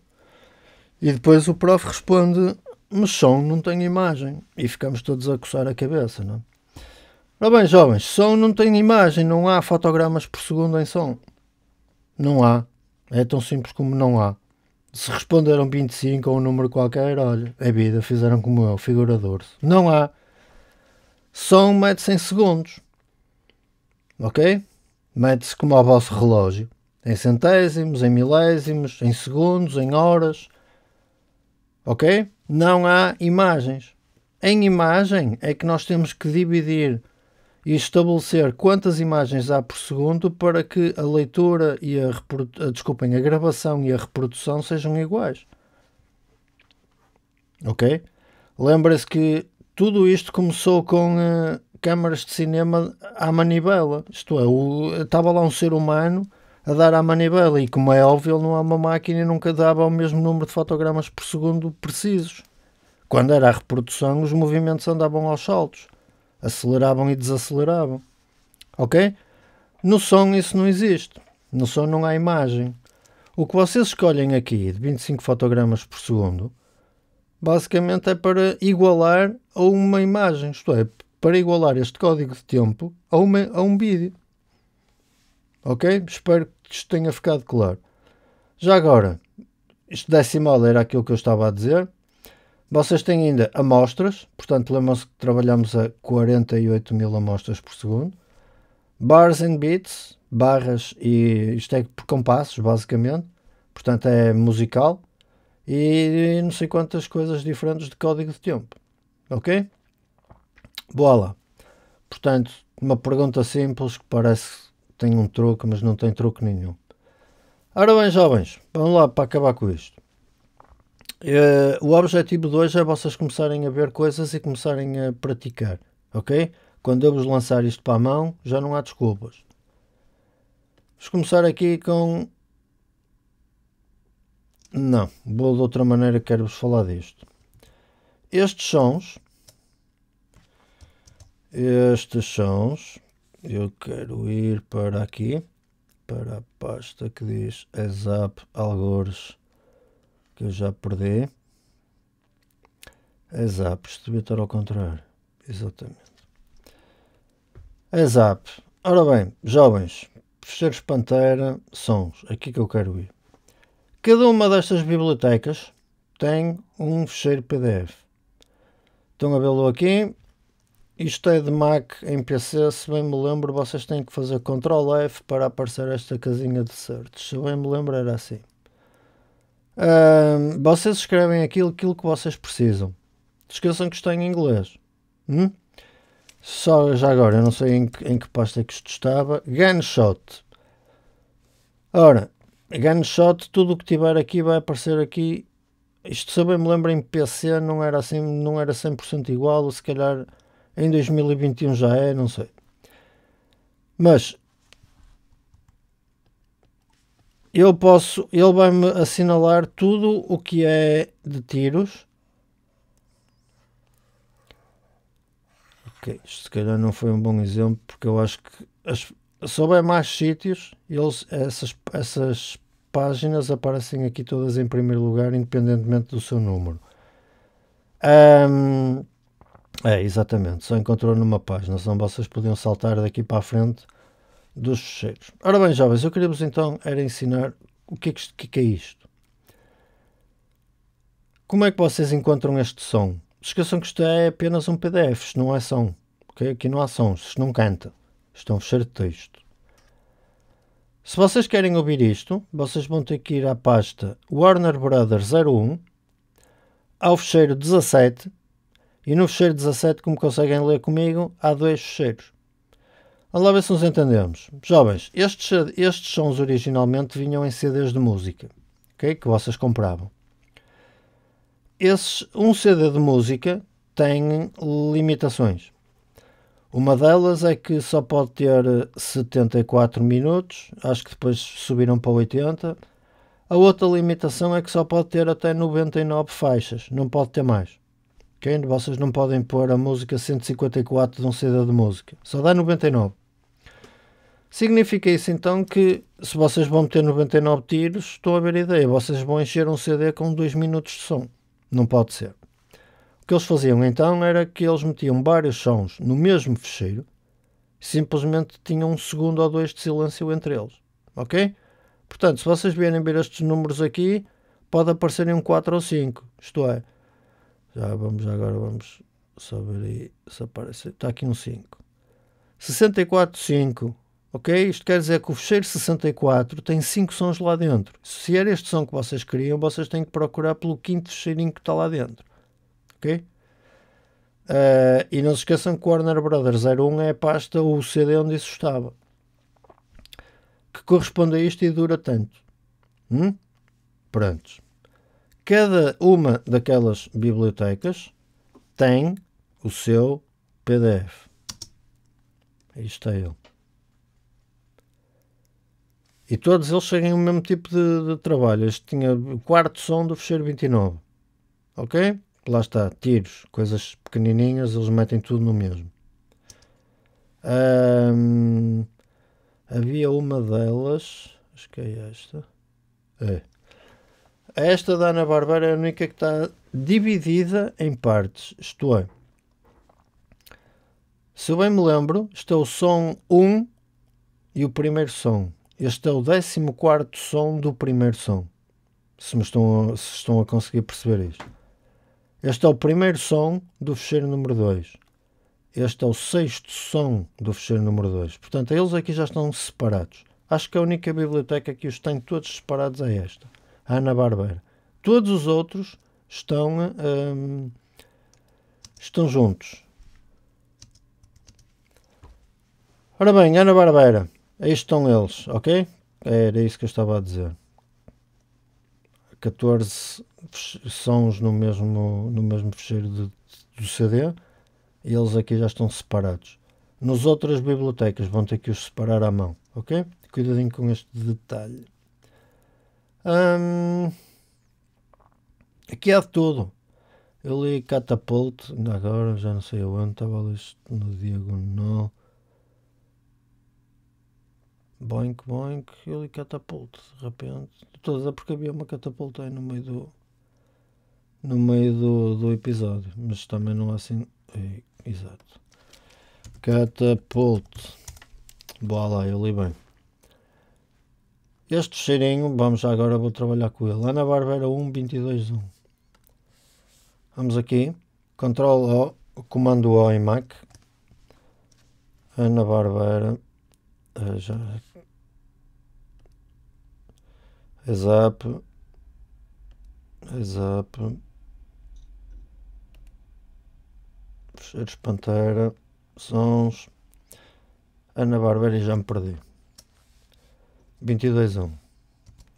E depois o prof responde, mas som não tem imagem. E ficamos todos a coçar a cabeça, não é? Ora bem, jovens, som não tem imagem, não há fotogramas por segundo em som. Não há. É tão simples como não há. Se responderam 25 ou um número qualquer, olha, é vida, fizeram como eu, figurador. Não há. Som mete-se em segundos. Ok? Mete-se como ao vosso relógio. Em centésimos, em milésimos, em segundos, em horas. Ok? Não há imagens. Em imagem é que nós temos que dividir e estabelecer quantas imagens há por segundo para que a leitura e a, a ah, desculpem, a gravação e a reprodução sejam iguais. Ok? Lembra-se que tudo isto começou com uh, câmaras de cinema à manivela. Isto é, o, estava lá um ser humano a dar à manivela e como é óbvio não há é uma máquina e nunca dava o mesmo número de fotogramas por segundo precisos. Quando era a reprodução os movimentos andavam aos saltos aceleravam e desaceleravam. Ok? No som isso não existe. No som não há imagem. O que vocês escolhem aqui de 25 fotogramas por segundo basicamente é para igualar a uma imagem, isto é, para igualar este código de tempo a, uma, a um vídeo. Ok? Espero que isto tenha ficado claro. Já agora, isto decimal era aquilo que eu estava a dizer. Vocês têm ainda amostras, portanto, lembram-se que trabalhamos a 48 mil amostras por segundo. Bars and beats, barras e isto é por compassos, basicamente. Portanto, é musical. E não sei quantas coisas diferentes de código de tempo. Ok? Boa lá. Portanto, uma pergunta simples que parece que tem um truque, mas não tem truque nenhum. Ora bem, jovens, vamos lá para acabar com isto. Uh, o objetivo de hoje é vocês começarem a ver coisas e começarem a praticar, ok? Quando eu vos lançar isto para a mão, já não há desculpas. Vamos começar aqui com... Não, vou de outra maneira, quero-vos falar disto. Estes sons... Estes sons... Eu quero ir para aqui, para a pasta que diz ESAP Algores que eu já perdi. As apps, devia estar ao contrário. Exatamente. As apps. Ora bem, jovens, fecheiros Pantera, sons, aqui que eu quero ir. Cada uma destas bibliotecas tem um fecheiro PDF. Estão a vê-lo aqui. Isto é de Mac em PC, se bem me lembro, vocês têm que fazer Ctrl F para aparecer esta casinha de search. Se bem me lembro, era assim. Uh, vocês escrevem aquilo, aquilo que vocês precisam. Esqueçam que está é em inglês. Hum? Só já agora, eu não sei em que, em que pasta é que isto estava. Gunshot. Ora, Gunshot, tudo o que tiver aqui vai aparecer aqui. Isto, se eu bem me lembro, em PC não era, assim, não era 100% igual, se calhar em 2021 já é, não sei. Mas Eu posso, ele vai-me assinalar tudo o que é de tiros. Ok, isto se calhar não foi um bom exemplo, porque eu acho que as, mais sítios, eles, essas, essas páginas aparecem aqui todas em primeiro lugar, independentemente do seu número. Um, é, exatamente, só encontrou numa página, senão vocês podiam saltar daqui para a frente dos cheiros. Ora bem, jovens, eu queria-vos então era ensinar o que é, que, é que, é isto. Como é que vocês encontram este som? Esqueçam que isto é apenas um PDF, isto não é som. Okay? Aqui não há som, isto não canta. Isto é um fecheiro de texto. Se vocês querem ouvir isto, vocês vão ter que ir à pasta Warner Brothers 01, ao fecheiro 17, e no fecheiro 17, como conseguem ler comigo, há dois fecheiros lá ver se nos entendemos. Jovens, estes, estes sons originalmente vinham em CDs de música, ok? Que vocês compravam. Esses, um CD de música tem limitações. Uma delas é que só pode ter 74 minutos, acho que depois subiram para 80. A outra limitação é que só pode ter até 99 faixas, não pode ter mais. Okay? Vocês não podem pôr a música 154 de um CD de música, só dá 99. Significa isso então que se vocês vão meter 99 tiros, estou a ver a ideia, vocês vão encher um CD com 2 minutos de som. Não pode ser. O que eles faziam então era que eles metiam vários sons no mesmo fecheiro, simplesmente tinham um segundo ou dois de silêncio entre eles. Ok? Portanto, se vocês vierem ver estes números aqui, pode aparecer um 4 ou 5. Isto é, já vamos agora, vamos saber aí se aparece. Está aqui um 5. 64, 5. Ok? Isto quer dizer que o fecheiro 64 tem 5 sons lá dentro. Se era é este som que vocês queriam, vocês têm que procurar pelo quinto fecheirinho que está lá dentro. Ok? Uh, e não se esqueçam que o Warner Brothers 01 é a pasta ou o CD onde isso estava. Que corresponde a isto e dura tanto. Hum? Prontos. Cada uma daquelas bibliotecas tem o seu PDF. Aí está ele. E todos eles seguem o mesmo tipo de, de trabalho. Este tinha o quarto som do fecheiro 29. Ok? Lá está, tiros, coisas pequenininhas, eles metem tudo no mesmo. havia uma delas, acho que é esta. É. Esta da Ana Barbeira é a única que está dividida em partes, isto é. Se eu bem me lembro, está é o som 1 e o primeiro som. Este é o 14 som do primeiro som. Se, me estão, a, se estão a conseguir perceber isto. Este é o primeiro som do fecheiro número 2. Este é o sexto som do fecheiro número 2. Portanto, eles aqui já estão separados. Acho que a única biblioteca que os tem todos separados é esta, a Ana Barbera. Todos os outros estão, hum, estão juntos. Ora bem, Ana Barbera. Aí estão eles, ok? Era isso que eu estava a dizer. 14 sons no mesmo, no mesmo fecheiro de, do CD e eles aqui já estão separados. Nos outras bibliotecas vão ter que os separar à mão, ok? Cuidadinho com este detalhe. Hum, aqui há de tudo. Eu li Catapult, agora já não sei onde, estava ali no diagonal boink, boink, ele catapulte de repente. Toda porque havia uma catapulta aí no meio do. no meio do, do episódio, mas também não há assim. exato. catapulte Boa lá, eu li bem. Este cheirinho, vamos já agora, vou trabalhar com ele. Ana Barbera 1221. Vamos aqui. Ctrl O, comando O em Mac. Ana Barbera. Eh, já Exap. Exap. Fecheiros Pantera. Sons. Ana Barbera e já me perdi. 22 1.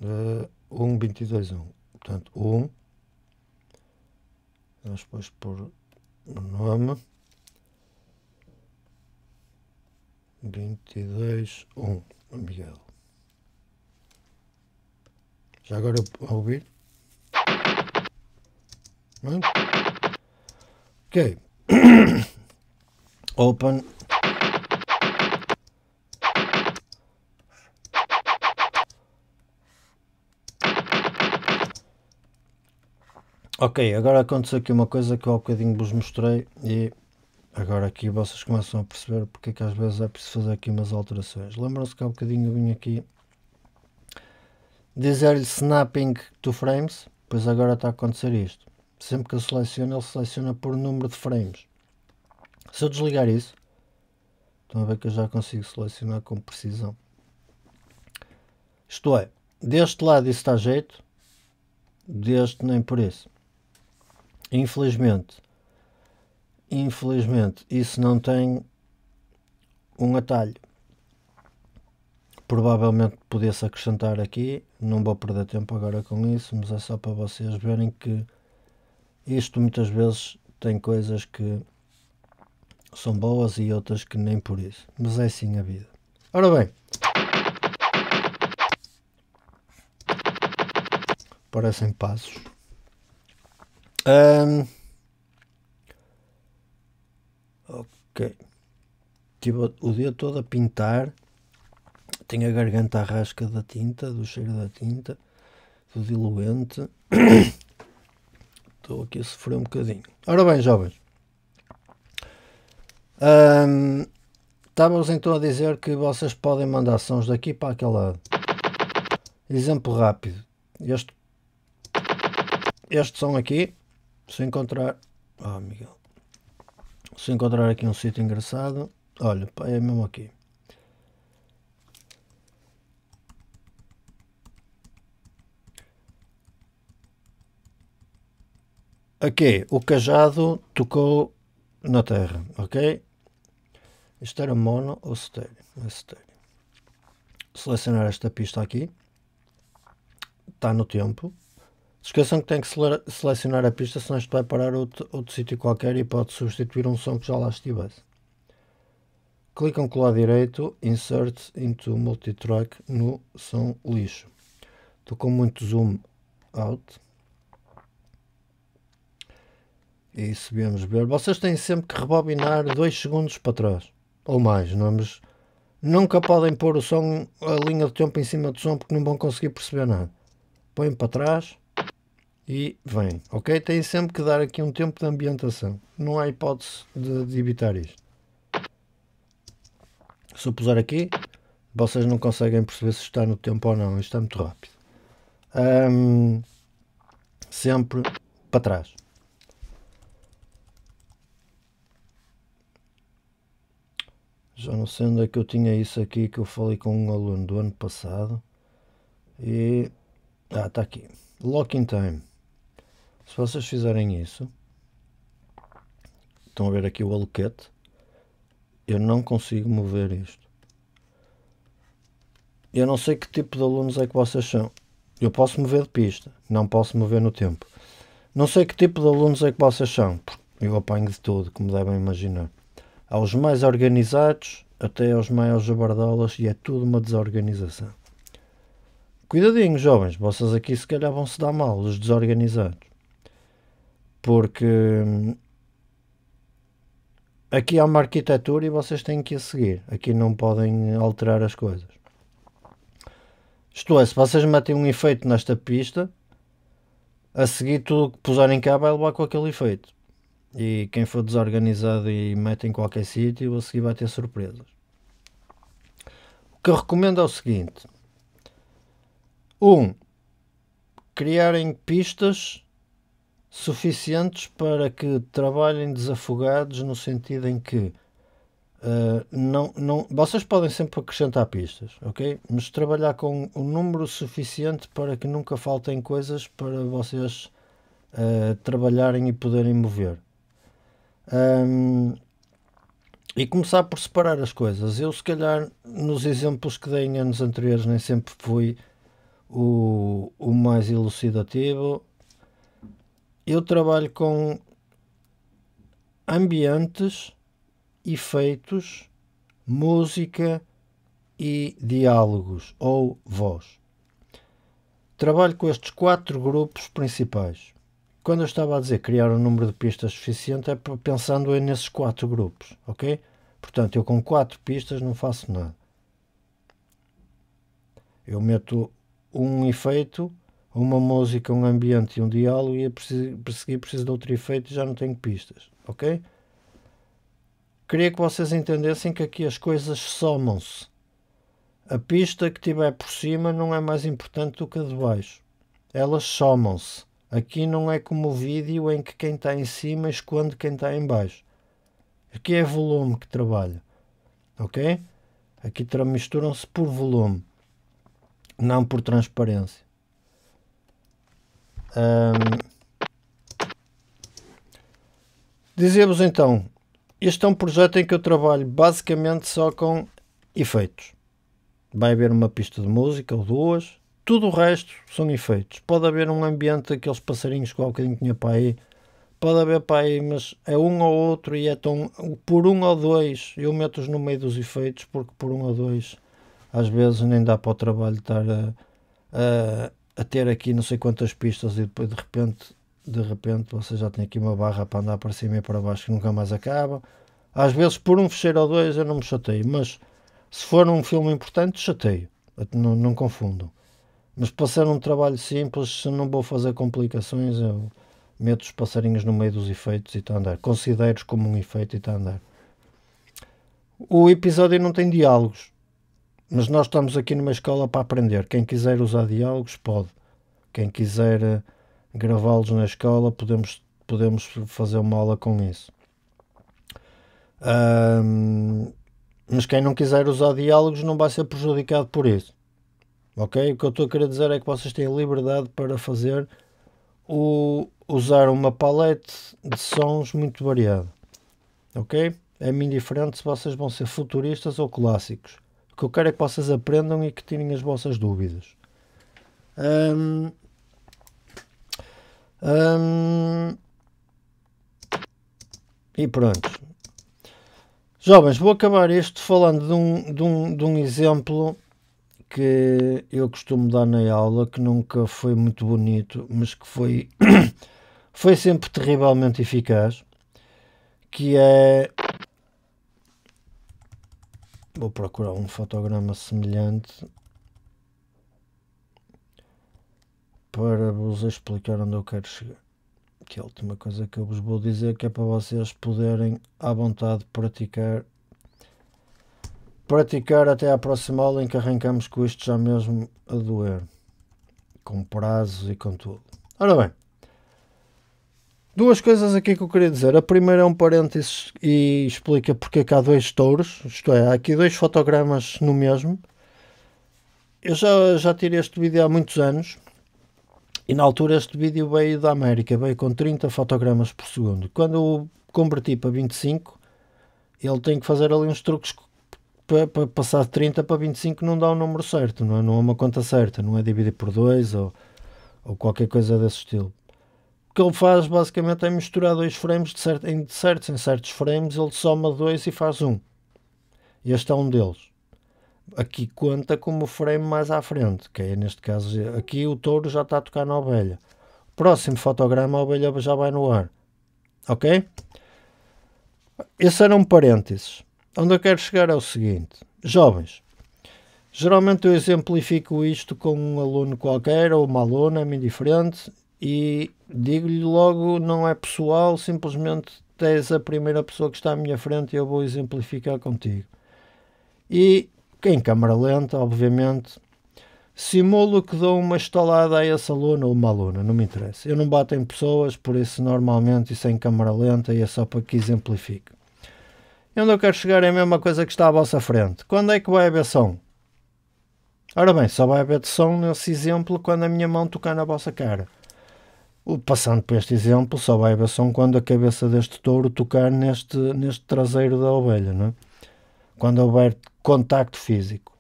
vinte 1, 22 1. Portanto, 1. Vamos depois pôr o nome. 22 1. Miguel. Já agora a ouvir. Ok. Open. Ok, agora aconteceu aqui uma coisa que eu há bocadinho vos mostrei e agora aqui vocês começam a perceber porque é que às vezes é preciso fazer aqui umas alterações. Lembram-se que há bocadinho eu vim aqui dizer-lhe snapping to frames, pois agora está a acontecer isto. Sempre que eu seleciono, ele seleciona por número de frames. Se eu desligar isso, estão a ver que eu já consigo selecionar com precisão. Isto é, deste lado isso está jeito, deste nem por isso. Infelizmente, infelizmente, isso não tem um atalho provavelmente podia-se acrescentar aqui, não vou perder tempo agora com isso, mas é só para vocês verem que isto muitas vezes tem coisas que são boas e outras que nem por isso, mas é assim a vida. Ora bem, parecem passos. Um, ok, tive o dia todo a pintar tenho a garganta à rasca da tinta, do cheiro da tinta, do diluente. Estou aqui a sofrer um bocadinho. Ora bem, jovens. Um, então a dizer que vocês podem mandar sons daqui para aquele lado. Exemplo rápido. Este, este som aqui, se encontrar. Ah, oh, Miguel. Se encontrar aqui um sítio engraçado. Olha, é mesmo aqui. Aqui, o cajado tocou na terra, ok? Isto era mono ou estéreo? É estéreo. Selecionar esta pista aqui. Está no tempo. Esqueçam que tem que selecionar a pista, senão isto vai parar outro, outro sítio qualquer e pode substituir um som que já lá estivesse. Clicam com o lado direito, Insert into Multitrack no som lixo. Estou com muito zoom out. E subimos ver. Vocês têm sempre que rebobinar 2 segundos para trás. Ou mais, não é? Mas nunca podem pôr o som, a linha de tempo em cima do som porque não vão conseguir perceber nada. Põem para trás e vem, ok? Tem sempre que dar aqui um tempo de ambientação. Não há hipótese de, de evitar isto. Se eu puser aqui, vocês não conseguem perceber se está no tempo ou não. Isto é muito rápido. Um, sempre para trás. Já não sei onde é que eu tinha isso aqui que eu falei com um aluno do ano passado. E. Ah, está aqui. Lock in time. Se vocês fizerem isso, estão a ver aqui o aloquete. Eu não consigo mover isto. Eu não sei que tipo de alunos é que vocês são. Eu posso mover de pista, não posso mover no tempo. Não sei que tipo de alunos é que vocês são, porque eu apanho de tudo, como devem imaginar aos mais organizados até aos maiores abardolas e é tudo uma desorganização. Cuidadinho, jovens, vocês aqui se calhar vão se dar mal, os desorganizados. Porque hum, aqui há uma arquitetura e vocês têm que a seguir. Aqui não podem alterar as coisas. Isto é, se vocês metem um efeito nesta pista, a seguir tudo que puserem cá vai levar com aquele efeito. E quem for desorganizado e mete em qualquer sítio, a seguir vai ter surpresas. O que eu recomendo é o seguinte: 1. Um, criarem pistas suficientes para que trabalhem desafogados, no sentido em que Uh, não, não, vocês podem sempre acrescentar pistas, ok? Mas trabalhar com um número suficiente para que nunca faltem coisas para vocês uh, trabalharem e poderem mover. Um, e começar por separar as coisas. Eu, se calhar, nos exemplos que dei em anos anteriores, nem sempre fui o, o mais elucidativo. Eu trabalho com ambientes, efeitos, música e diálogos ou voz. Trabalho com estes quatro grupos principais. Quando eu estava a dizer criar um número de pistas suficiente, é pensando nesses quatro grupos, ok? Portanto, eu com quatro pistas não faço nada. Eu meto um efeito, uma música, um ambiente e um diálogo e a perseguir preciso de outro efeito e já não tenho pistas, ok? Queria que vocês entendessem que aqui as coisas somam-se. A pista que tiver por cima não é mais importante do que a de baixo. Elas somam-se. Aqui não é como o vídeo em que quem está em cima esconde quem está em baixo. Aqui é volume que trabalha. Ok? Aqui misturam-se por volume, não por transparência. Um... Dizemos então, este é um projeto em que eu trabalho basicamente só com efeitos. Vai haver uma pista de música ou duas, tudo o resto são efeitos. Pode haver um ambiente daqueles passarinhos que há um bocadinho tinha para aí. Pode haver para aí, mas é um ou outro e é tão. Por um ou dois, eu meto-os no meio dos efeitos, porque por um ou dois, às vezes nem dá para o trabalho estar a, a, a ter aqui não sei quantas pistas e depois de repente de repente você já tem aqui uma barra para andar para cima e para baixo que nunca mais acaba. Às vezes, por um fecheiro ou dois, eu não me chateio, mas se for um filme importante, chateio. Não, não confundam. Mas para ser um trabalho simples, se não vou fazer complicações, eu meto os passarinhos no meio dos efeitos e está a andar. Considero-os como um efeito e está a andar. O episódio não tem diálogos, mas nós estamos aqui numa escola para aprender. Quem quiser usar diálogos, pode. Quem quiser eh, gravá-los na escola, podemos, podemos fazer uma aula com isso. Um, mas quem não quiser usar diálogos não vai ser prejudicado por isso. Ok? O que eu estou a querer dizer é que vocês têm liberdade para fazer o usar uma palete de sons muito variada. Ok? É-me indiferente se vocês vão ser futuristas ou clássicos. O que eu quero é que vocês aprendam e que tirem as vossas dúvidas. Hum, hum, e pronto. Jovens, vou acabar isto falando de um, de um, de um exemplo que eu costumo dar na aula, que nunca foi muito bonito, mas que foi, foi sempre terrivelmente eficaz, que é... Vou procurar um fotograma semelhante para vos explicar onde eu quero chegar. Que é a última coisa que eu vos vou dizer, que é para vocês poderem à vontade praticar Praticar até à próxima aula em que arrancamos com isto já mesmo a doer. Com prazos e com tudo. Ora bem. Duas coisas aqui que eu queria dizer. A primeira é um parênteses e explica porque é que há dois touros. Isto é, há aqui dois fotogramas no mesmo. Eu já, já tirei este vídeo há muitos anos. E na altura este vídeo veio da América, veio com 30 fotogramas por segundo. Quando eu converti para 25, ele tem que fazer ali uns truques para, para passar de 30 para 25 não dá o número certo, não é? Não é uma conta certa, não é dividir por 2 ou, ou qualquer coisa desse estilo. O que ele faz basicamente é misturar dois frames de certo, em certos, em certos frames ele soma dois e faz um. Este é um deles. Aqui conta como frame mais à frente, que é neste caso aqui o touro já está a tocar na ovelha. Próximo fotograma a ovelha já vai no ar. Ok? Esse era um parênteses. Onde eu quero chegar é o seguinte: jovens, geralmente eu exemplifico isto com um aluno qualquer ou uma aluna-me indiferente e digo-lhe logo: não é pessoal, simplesmente tens a primeira pessoa que está à minha frente e eu vou exemplificar contigo. E em câmara lenta, obviamente, simulo que dou uma estalada a esse aluno ou uma aluna, não me interessa. Eu não bato em pessoas, por isso normalmente isso é em câmara lenta e é só para que exemplifique. E onde eu quero chegar é a mesma coisa que está à vossa frente. Quando é que vai haver som? Ora bem, só vai haver som nesse exemplo quando a minha mão tocar na vossa cara. Passando por este exemplo, só vai haver som quando a cabeça deste touro tocar neste, neste traseiro da ovelha, não é? quando houver contacto físico.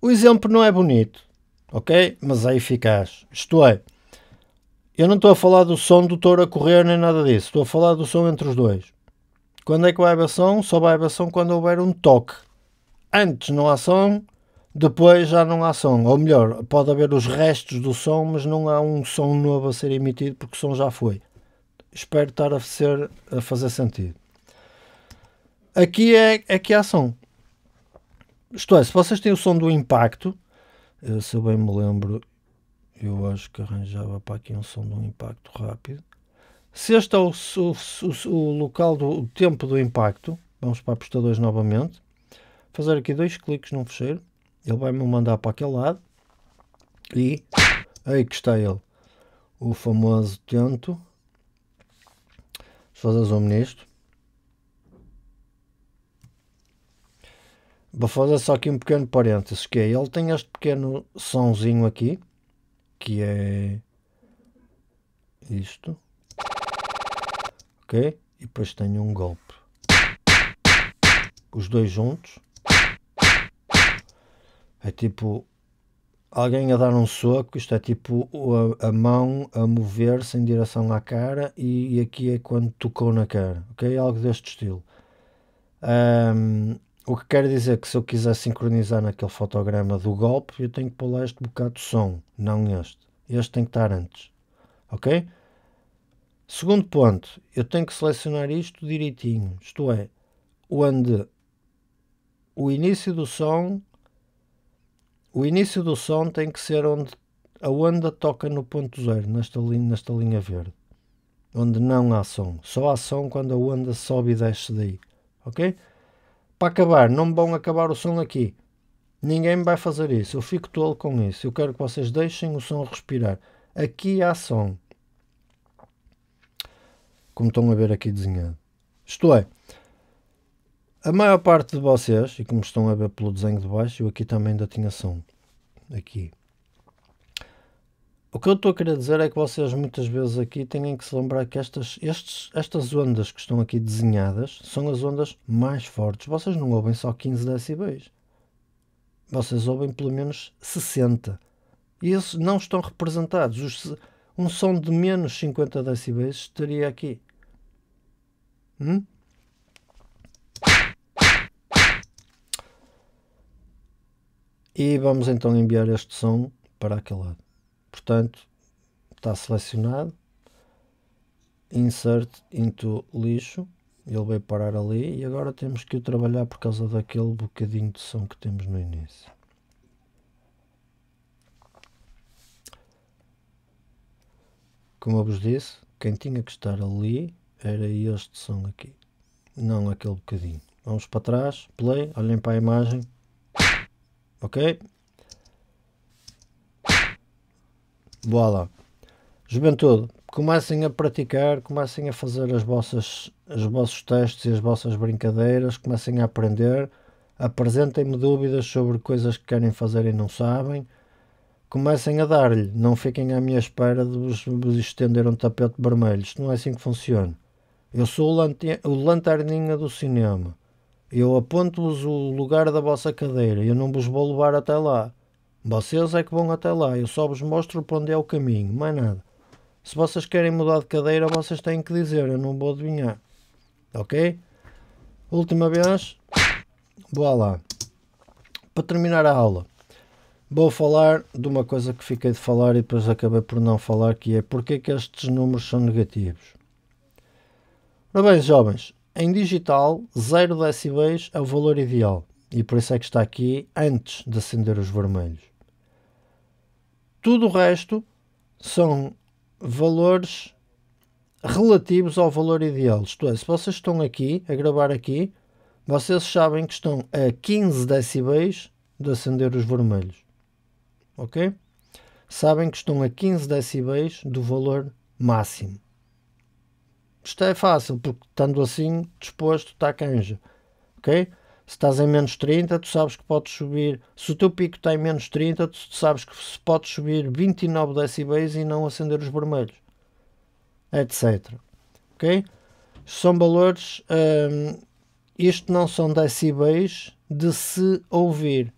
O exemplo não é bonito, ok? Mas é eficaz. Isto é, eu não estou a falar do som do touro a correr nem nada disso, estou a falar do som entre os dois. Quando é que vai haver som? Só vai haver som quando houver um toque. Antes não há som, depois já não há som. Ou melhor, pode haver os restos do som, mas não há um som novo a ser emitido porque o som já foi. Espero estar a, ser, a fazer sentido. Aqui é, é que há som. Isto é, se vocês têm o som do impacto, eh, se eu bem me lembro, eu acho que arranjava para aqui um som de um impacto rápido. Se este é o, o, o local do o tempo do impacto, vamos para apostadores novamente, fazer aqui dois cliques num fecheiro, ele vai-me mandar para aquele lado e aí que está ele, o famoso tento, se fazer zoom nisto, vou fazer só aqui um pequeno parênteses, que é, ele tem este pequeno somzinho aqui, que é isto, ok? E depois tenho um golpe. Os dois juntos. É tipo alguém a dar um soco, isto é tipo a, a mão a mover-se em direção à cara e, e, aqui é quando tocou na cara, ok? É algo deste estilo. Um, o que quer dizer que se eu quiser sincronizar naquele fotograma do golpe, eu tenho que pôr lá este bocado de som, não este. Este tem que estar antes, ok? Segundo ponto, eu tenho que selecionar isto direitinho, isto é, onde o início do som, o início do som tem que ser onde a onda toca no ponto zero, nesta linha, nesta linha verde, onde não há som, só há som quando a onda sobe e desce daí, ok? Para acabar, não vão acabar o som aqui, ninguém vai fazer isso, eu fico tolo com isso, eu quero que vocês deixem o som respirar, aqui há som, como estão a ver aqui desenhado. Isto é, a maior parte de vocês, e como estão a ver pelo desenho de baixo, eu aqui também ainda tinha som. Aqui. O que eu estou a querer dizer é que vocês muitas vezes aqui têm que se lembrar que estas, estes, estas ondas que estão aqui desenhadas são as ondas mais fortes. Vocês não ouvem só 15 decibéis. Vocês ouvem pelo menos 60. E esses não estão representados. Os, um som de menos 50 decibéis estaria aqui. Hum? E vamos então enviar este som para aquele lado. Portanto, está selecionado. Insert into lixo. Ele veio parar ali e agora temos que o trabalhar por causa daquele bocadinho de som que temos no início. Como eu vos disse, quem tinha que estar ali era este som aqui, não aquele bocadinho. Vamos para trás, play, olhem para a imagem, ok? Boa lá. Juventude, comecem a praticar, comecem a fazer as vossas, os vossos testes e as vossas brincadeiras, comecem a aprender, apresentem-me dúvidas sobre coisas que querem fazer e não sabem, comecem a dar-lhe, não fiquem à minha espera de vos, estender um tapete vermelho, isto não é assim que funciona. Eu sou o, o lanterninha do cinema. Eu aponto-vos o lugar da vossa cadeira. Eu não vos vou levar até lá. Vocês é que vão até lá. Eu só vos mostro para onde é o caminho. Mais nada. Se vocês querem mudar de cadeira, vocês têm que dizer. Eu não vou adivinhar. Ok? Última vez. Boa lá. Para terminar a aula, vou falar de uma coisa que fiquei de falar e depois acabei por não falar, que é porque é que estes números são negativos. Ora bem, jovens, em digital, 0 decibéis é o valor ideal e por isso é que está aqui antes de acender os vermelhos. Tudo o resto são valores relativos ao valor ideal. Isto é, se vocês estão aqui, a gravar aqui, vocês sabem que estão a 15 decibéis de acender os vermelhos. Ok? Sabem que estão a 15 decibéis do valor máximo isto é fácil, porque estando assim disposto, está canja. Ok? Se estás em menos 30, tu sabes que podes subir. Se o teu pico está em menos 30, tu sabes que se podes subir 29 decibéis e não acender os vermelhos. Etc. Ok? São valores. Hum, isto não são decibéis de se ouvir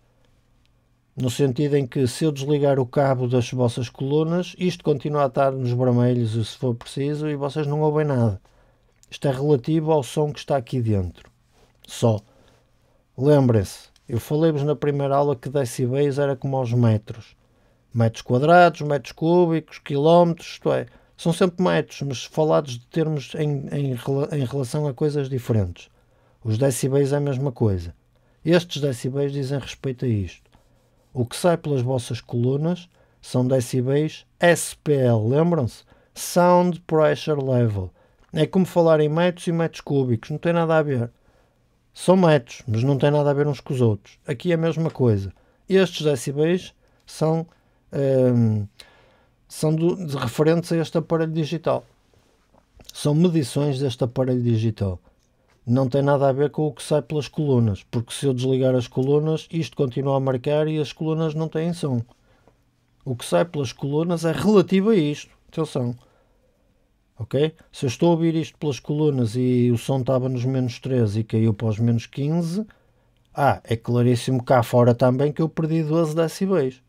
no sentido em que se eu desligar o cabo das vossas colunas, isto continua a estar nos vermelhos se for preciso e vocês não ouvem nada. Isto é relativo ao som que está aqui dentro. Só. Lembrem-se, eu falei-vos na primeira aula que decibéis era como aos metros. Metros quadrados, metros cúbicos, quilómetros, isto é, são sempre metros, mas falados de termos em, em, em relação a coisas diferentes. Os decibéis é a mesma coisa. Estes decibéis dizem respeito a isto. O que sai pelas vossas colunas são decibéis SPL, lembram-se? Sound Pressure Level. É como falar em metros e metros cúbicos, não tem nada a ver. São metros, mas não tem nada a ver uns com os outros. Aqui é a mesma coisa. Estes decibéis são, ehm, são do, referentes a este aparelho digital. São medições deste aparelho digital não tem nada a ver com o que sai pelas colunas, porque se eu desligar as colunas, isto continua a marcar e as colunas não têm som. O que sai pelas colunas é relativo a isto. Atenção. Ok? Se eu estou a ouvir isto pelas colunas e o som estava nos menos 13 e caiu para os menos 15, ah, é claríssimo cá fora também que eu perdi 12 decibéis.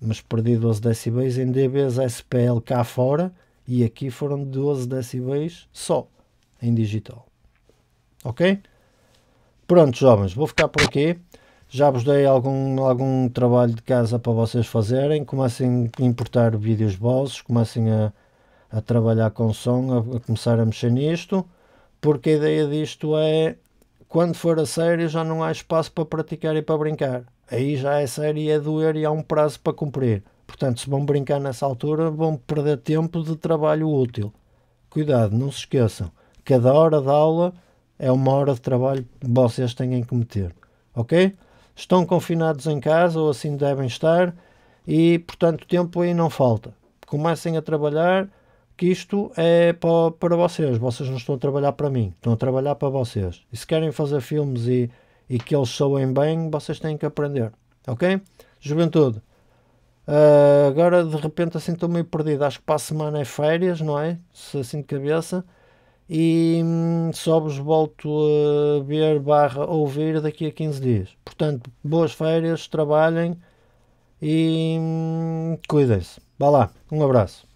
Mas perdi 12 decibéis em dBs SPL cá fora e aqui foram 12 decibéis só em digital ok? Pronto, jovens, vou ficar por aqui. Já vos dei algum, algum trabalho de casa para vocês fazerem. Comecem a importar vídeos vossos, comecem a, a trabalhar com som, a, a começar a mexer nisto, porque a ideia disto é quando for a sério já não há espaço para praticar e para brincar. Aí já é sério e é doer e há um prazo para cumprir. Portanto, se vão brincar nessa altura, vão perder tempo de trabalho útil. Cuidado, não se esqueçam. Cada hora de aula é uma hora de trabalho que vocês têm que meter, ok? Estão confinados em casa ou assim devem estar e, portanto, tempo aí não falta. Comecem a trabalhar, que isto é para, para vocês. Vocês não estão a trabalhar para mim, estão a trabalhar para vocês. E se querem fazer filmes e, e que eles soem bem, vocês têm que aprender, ok? Juventude. Uh, agora de repente assim estou meio perdido. Acho que para a semana é férias, não é? Se assim de cabeça e hum, só vos volto a ver barra ouvir daqui a 15 dias. Portanto, boas férias, trabalhem e hum, cuidem-se. Vá lá, um abraço.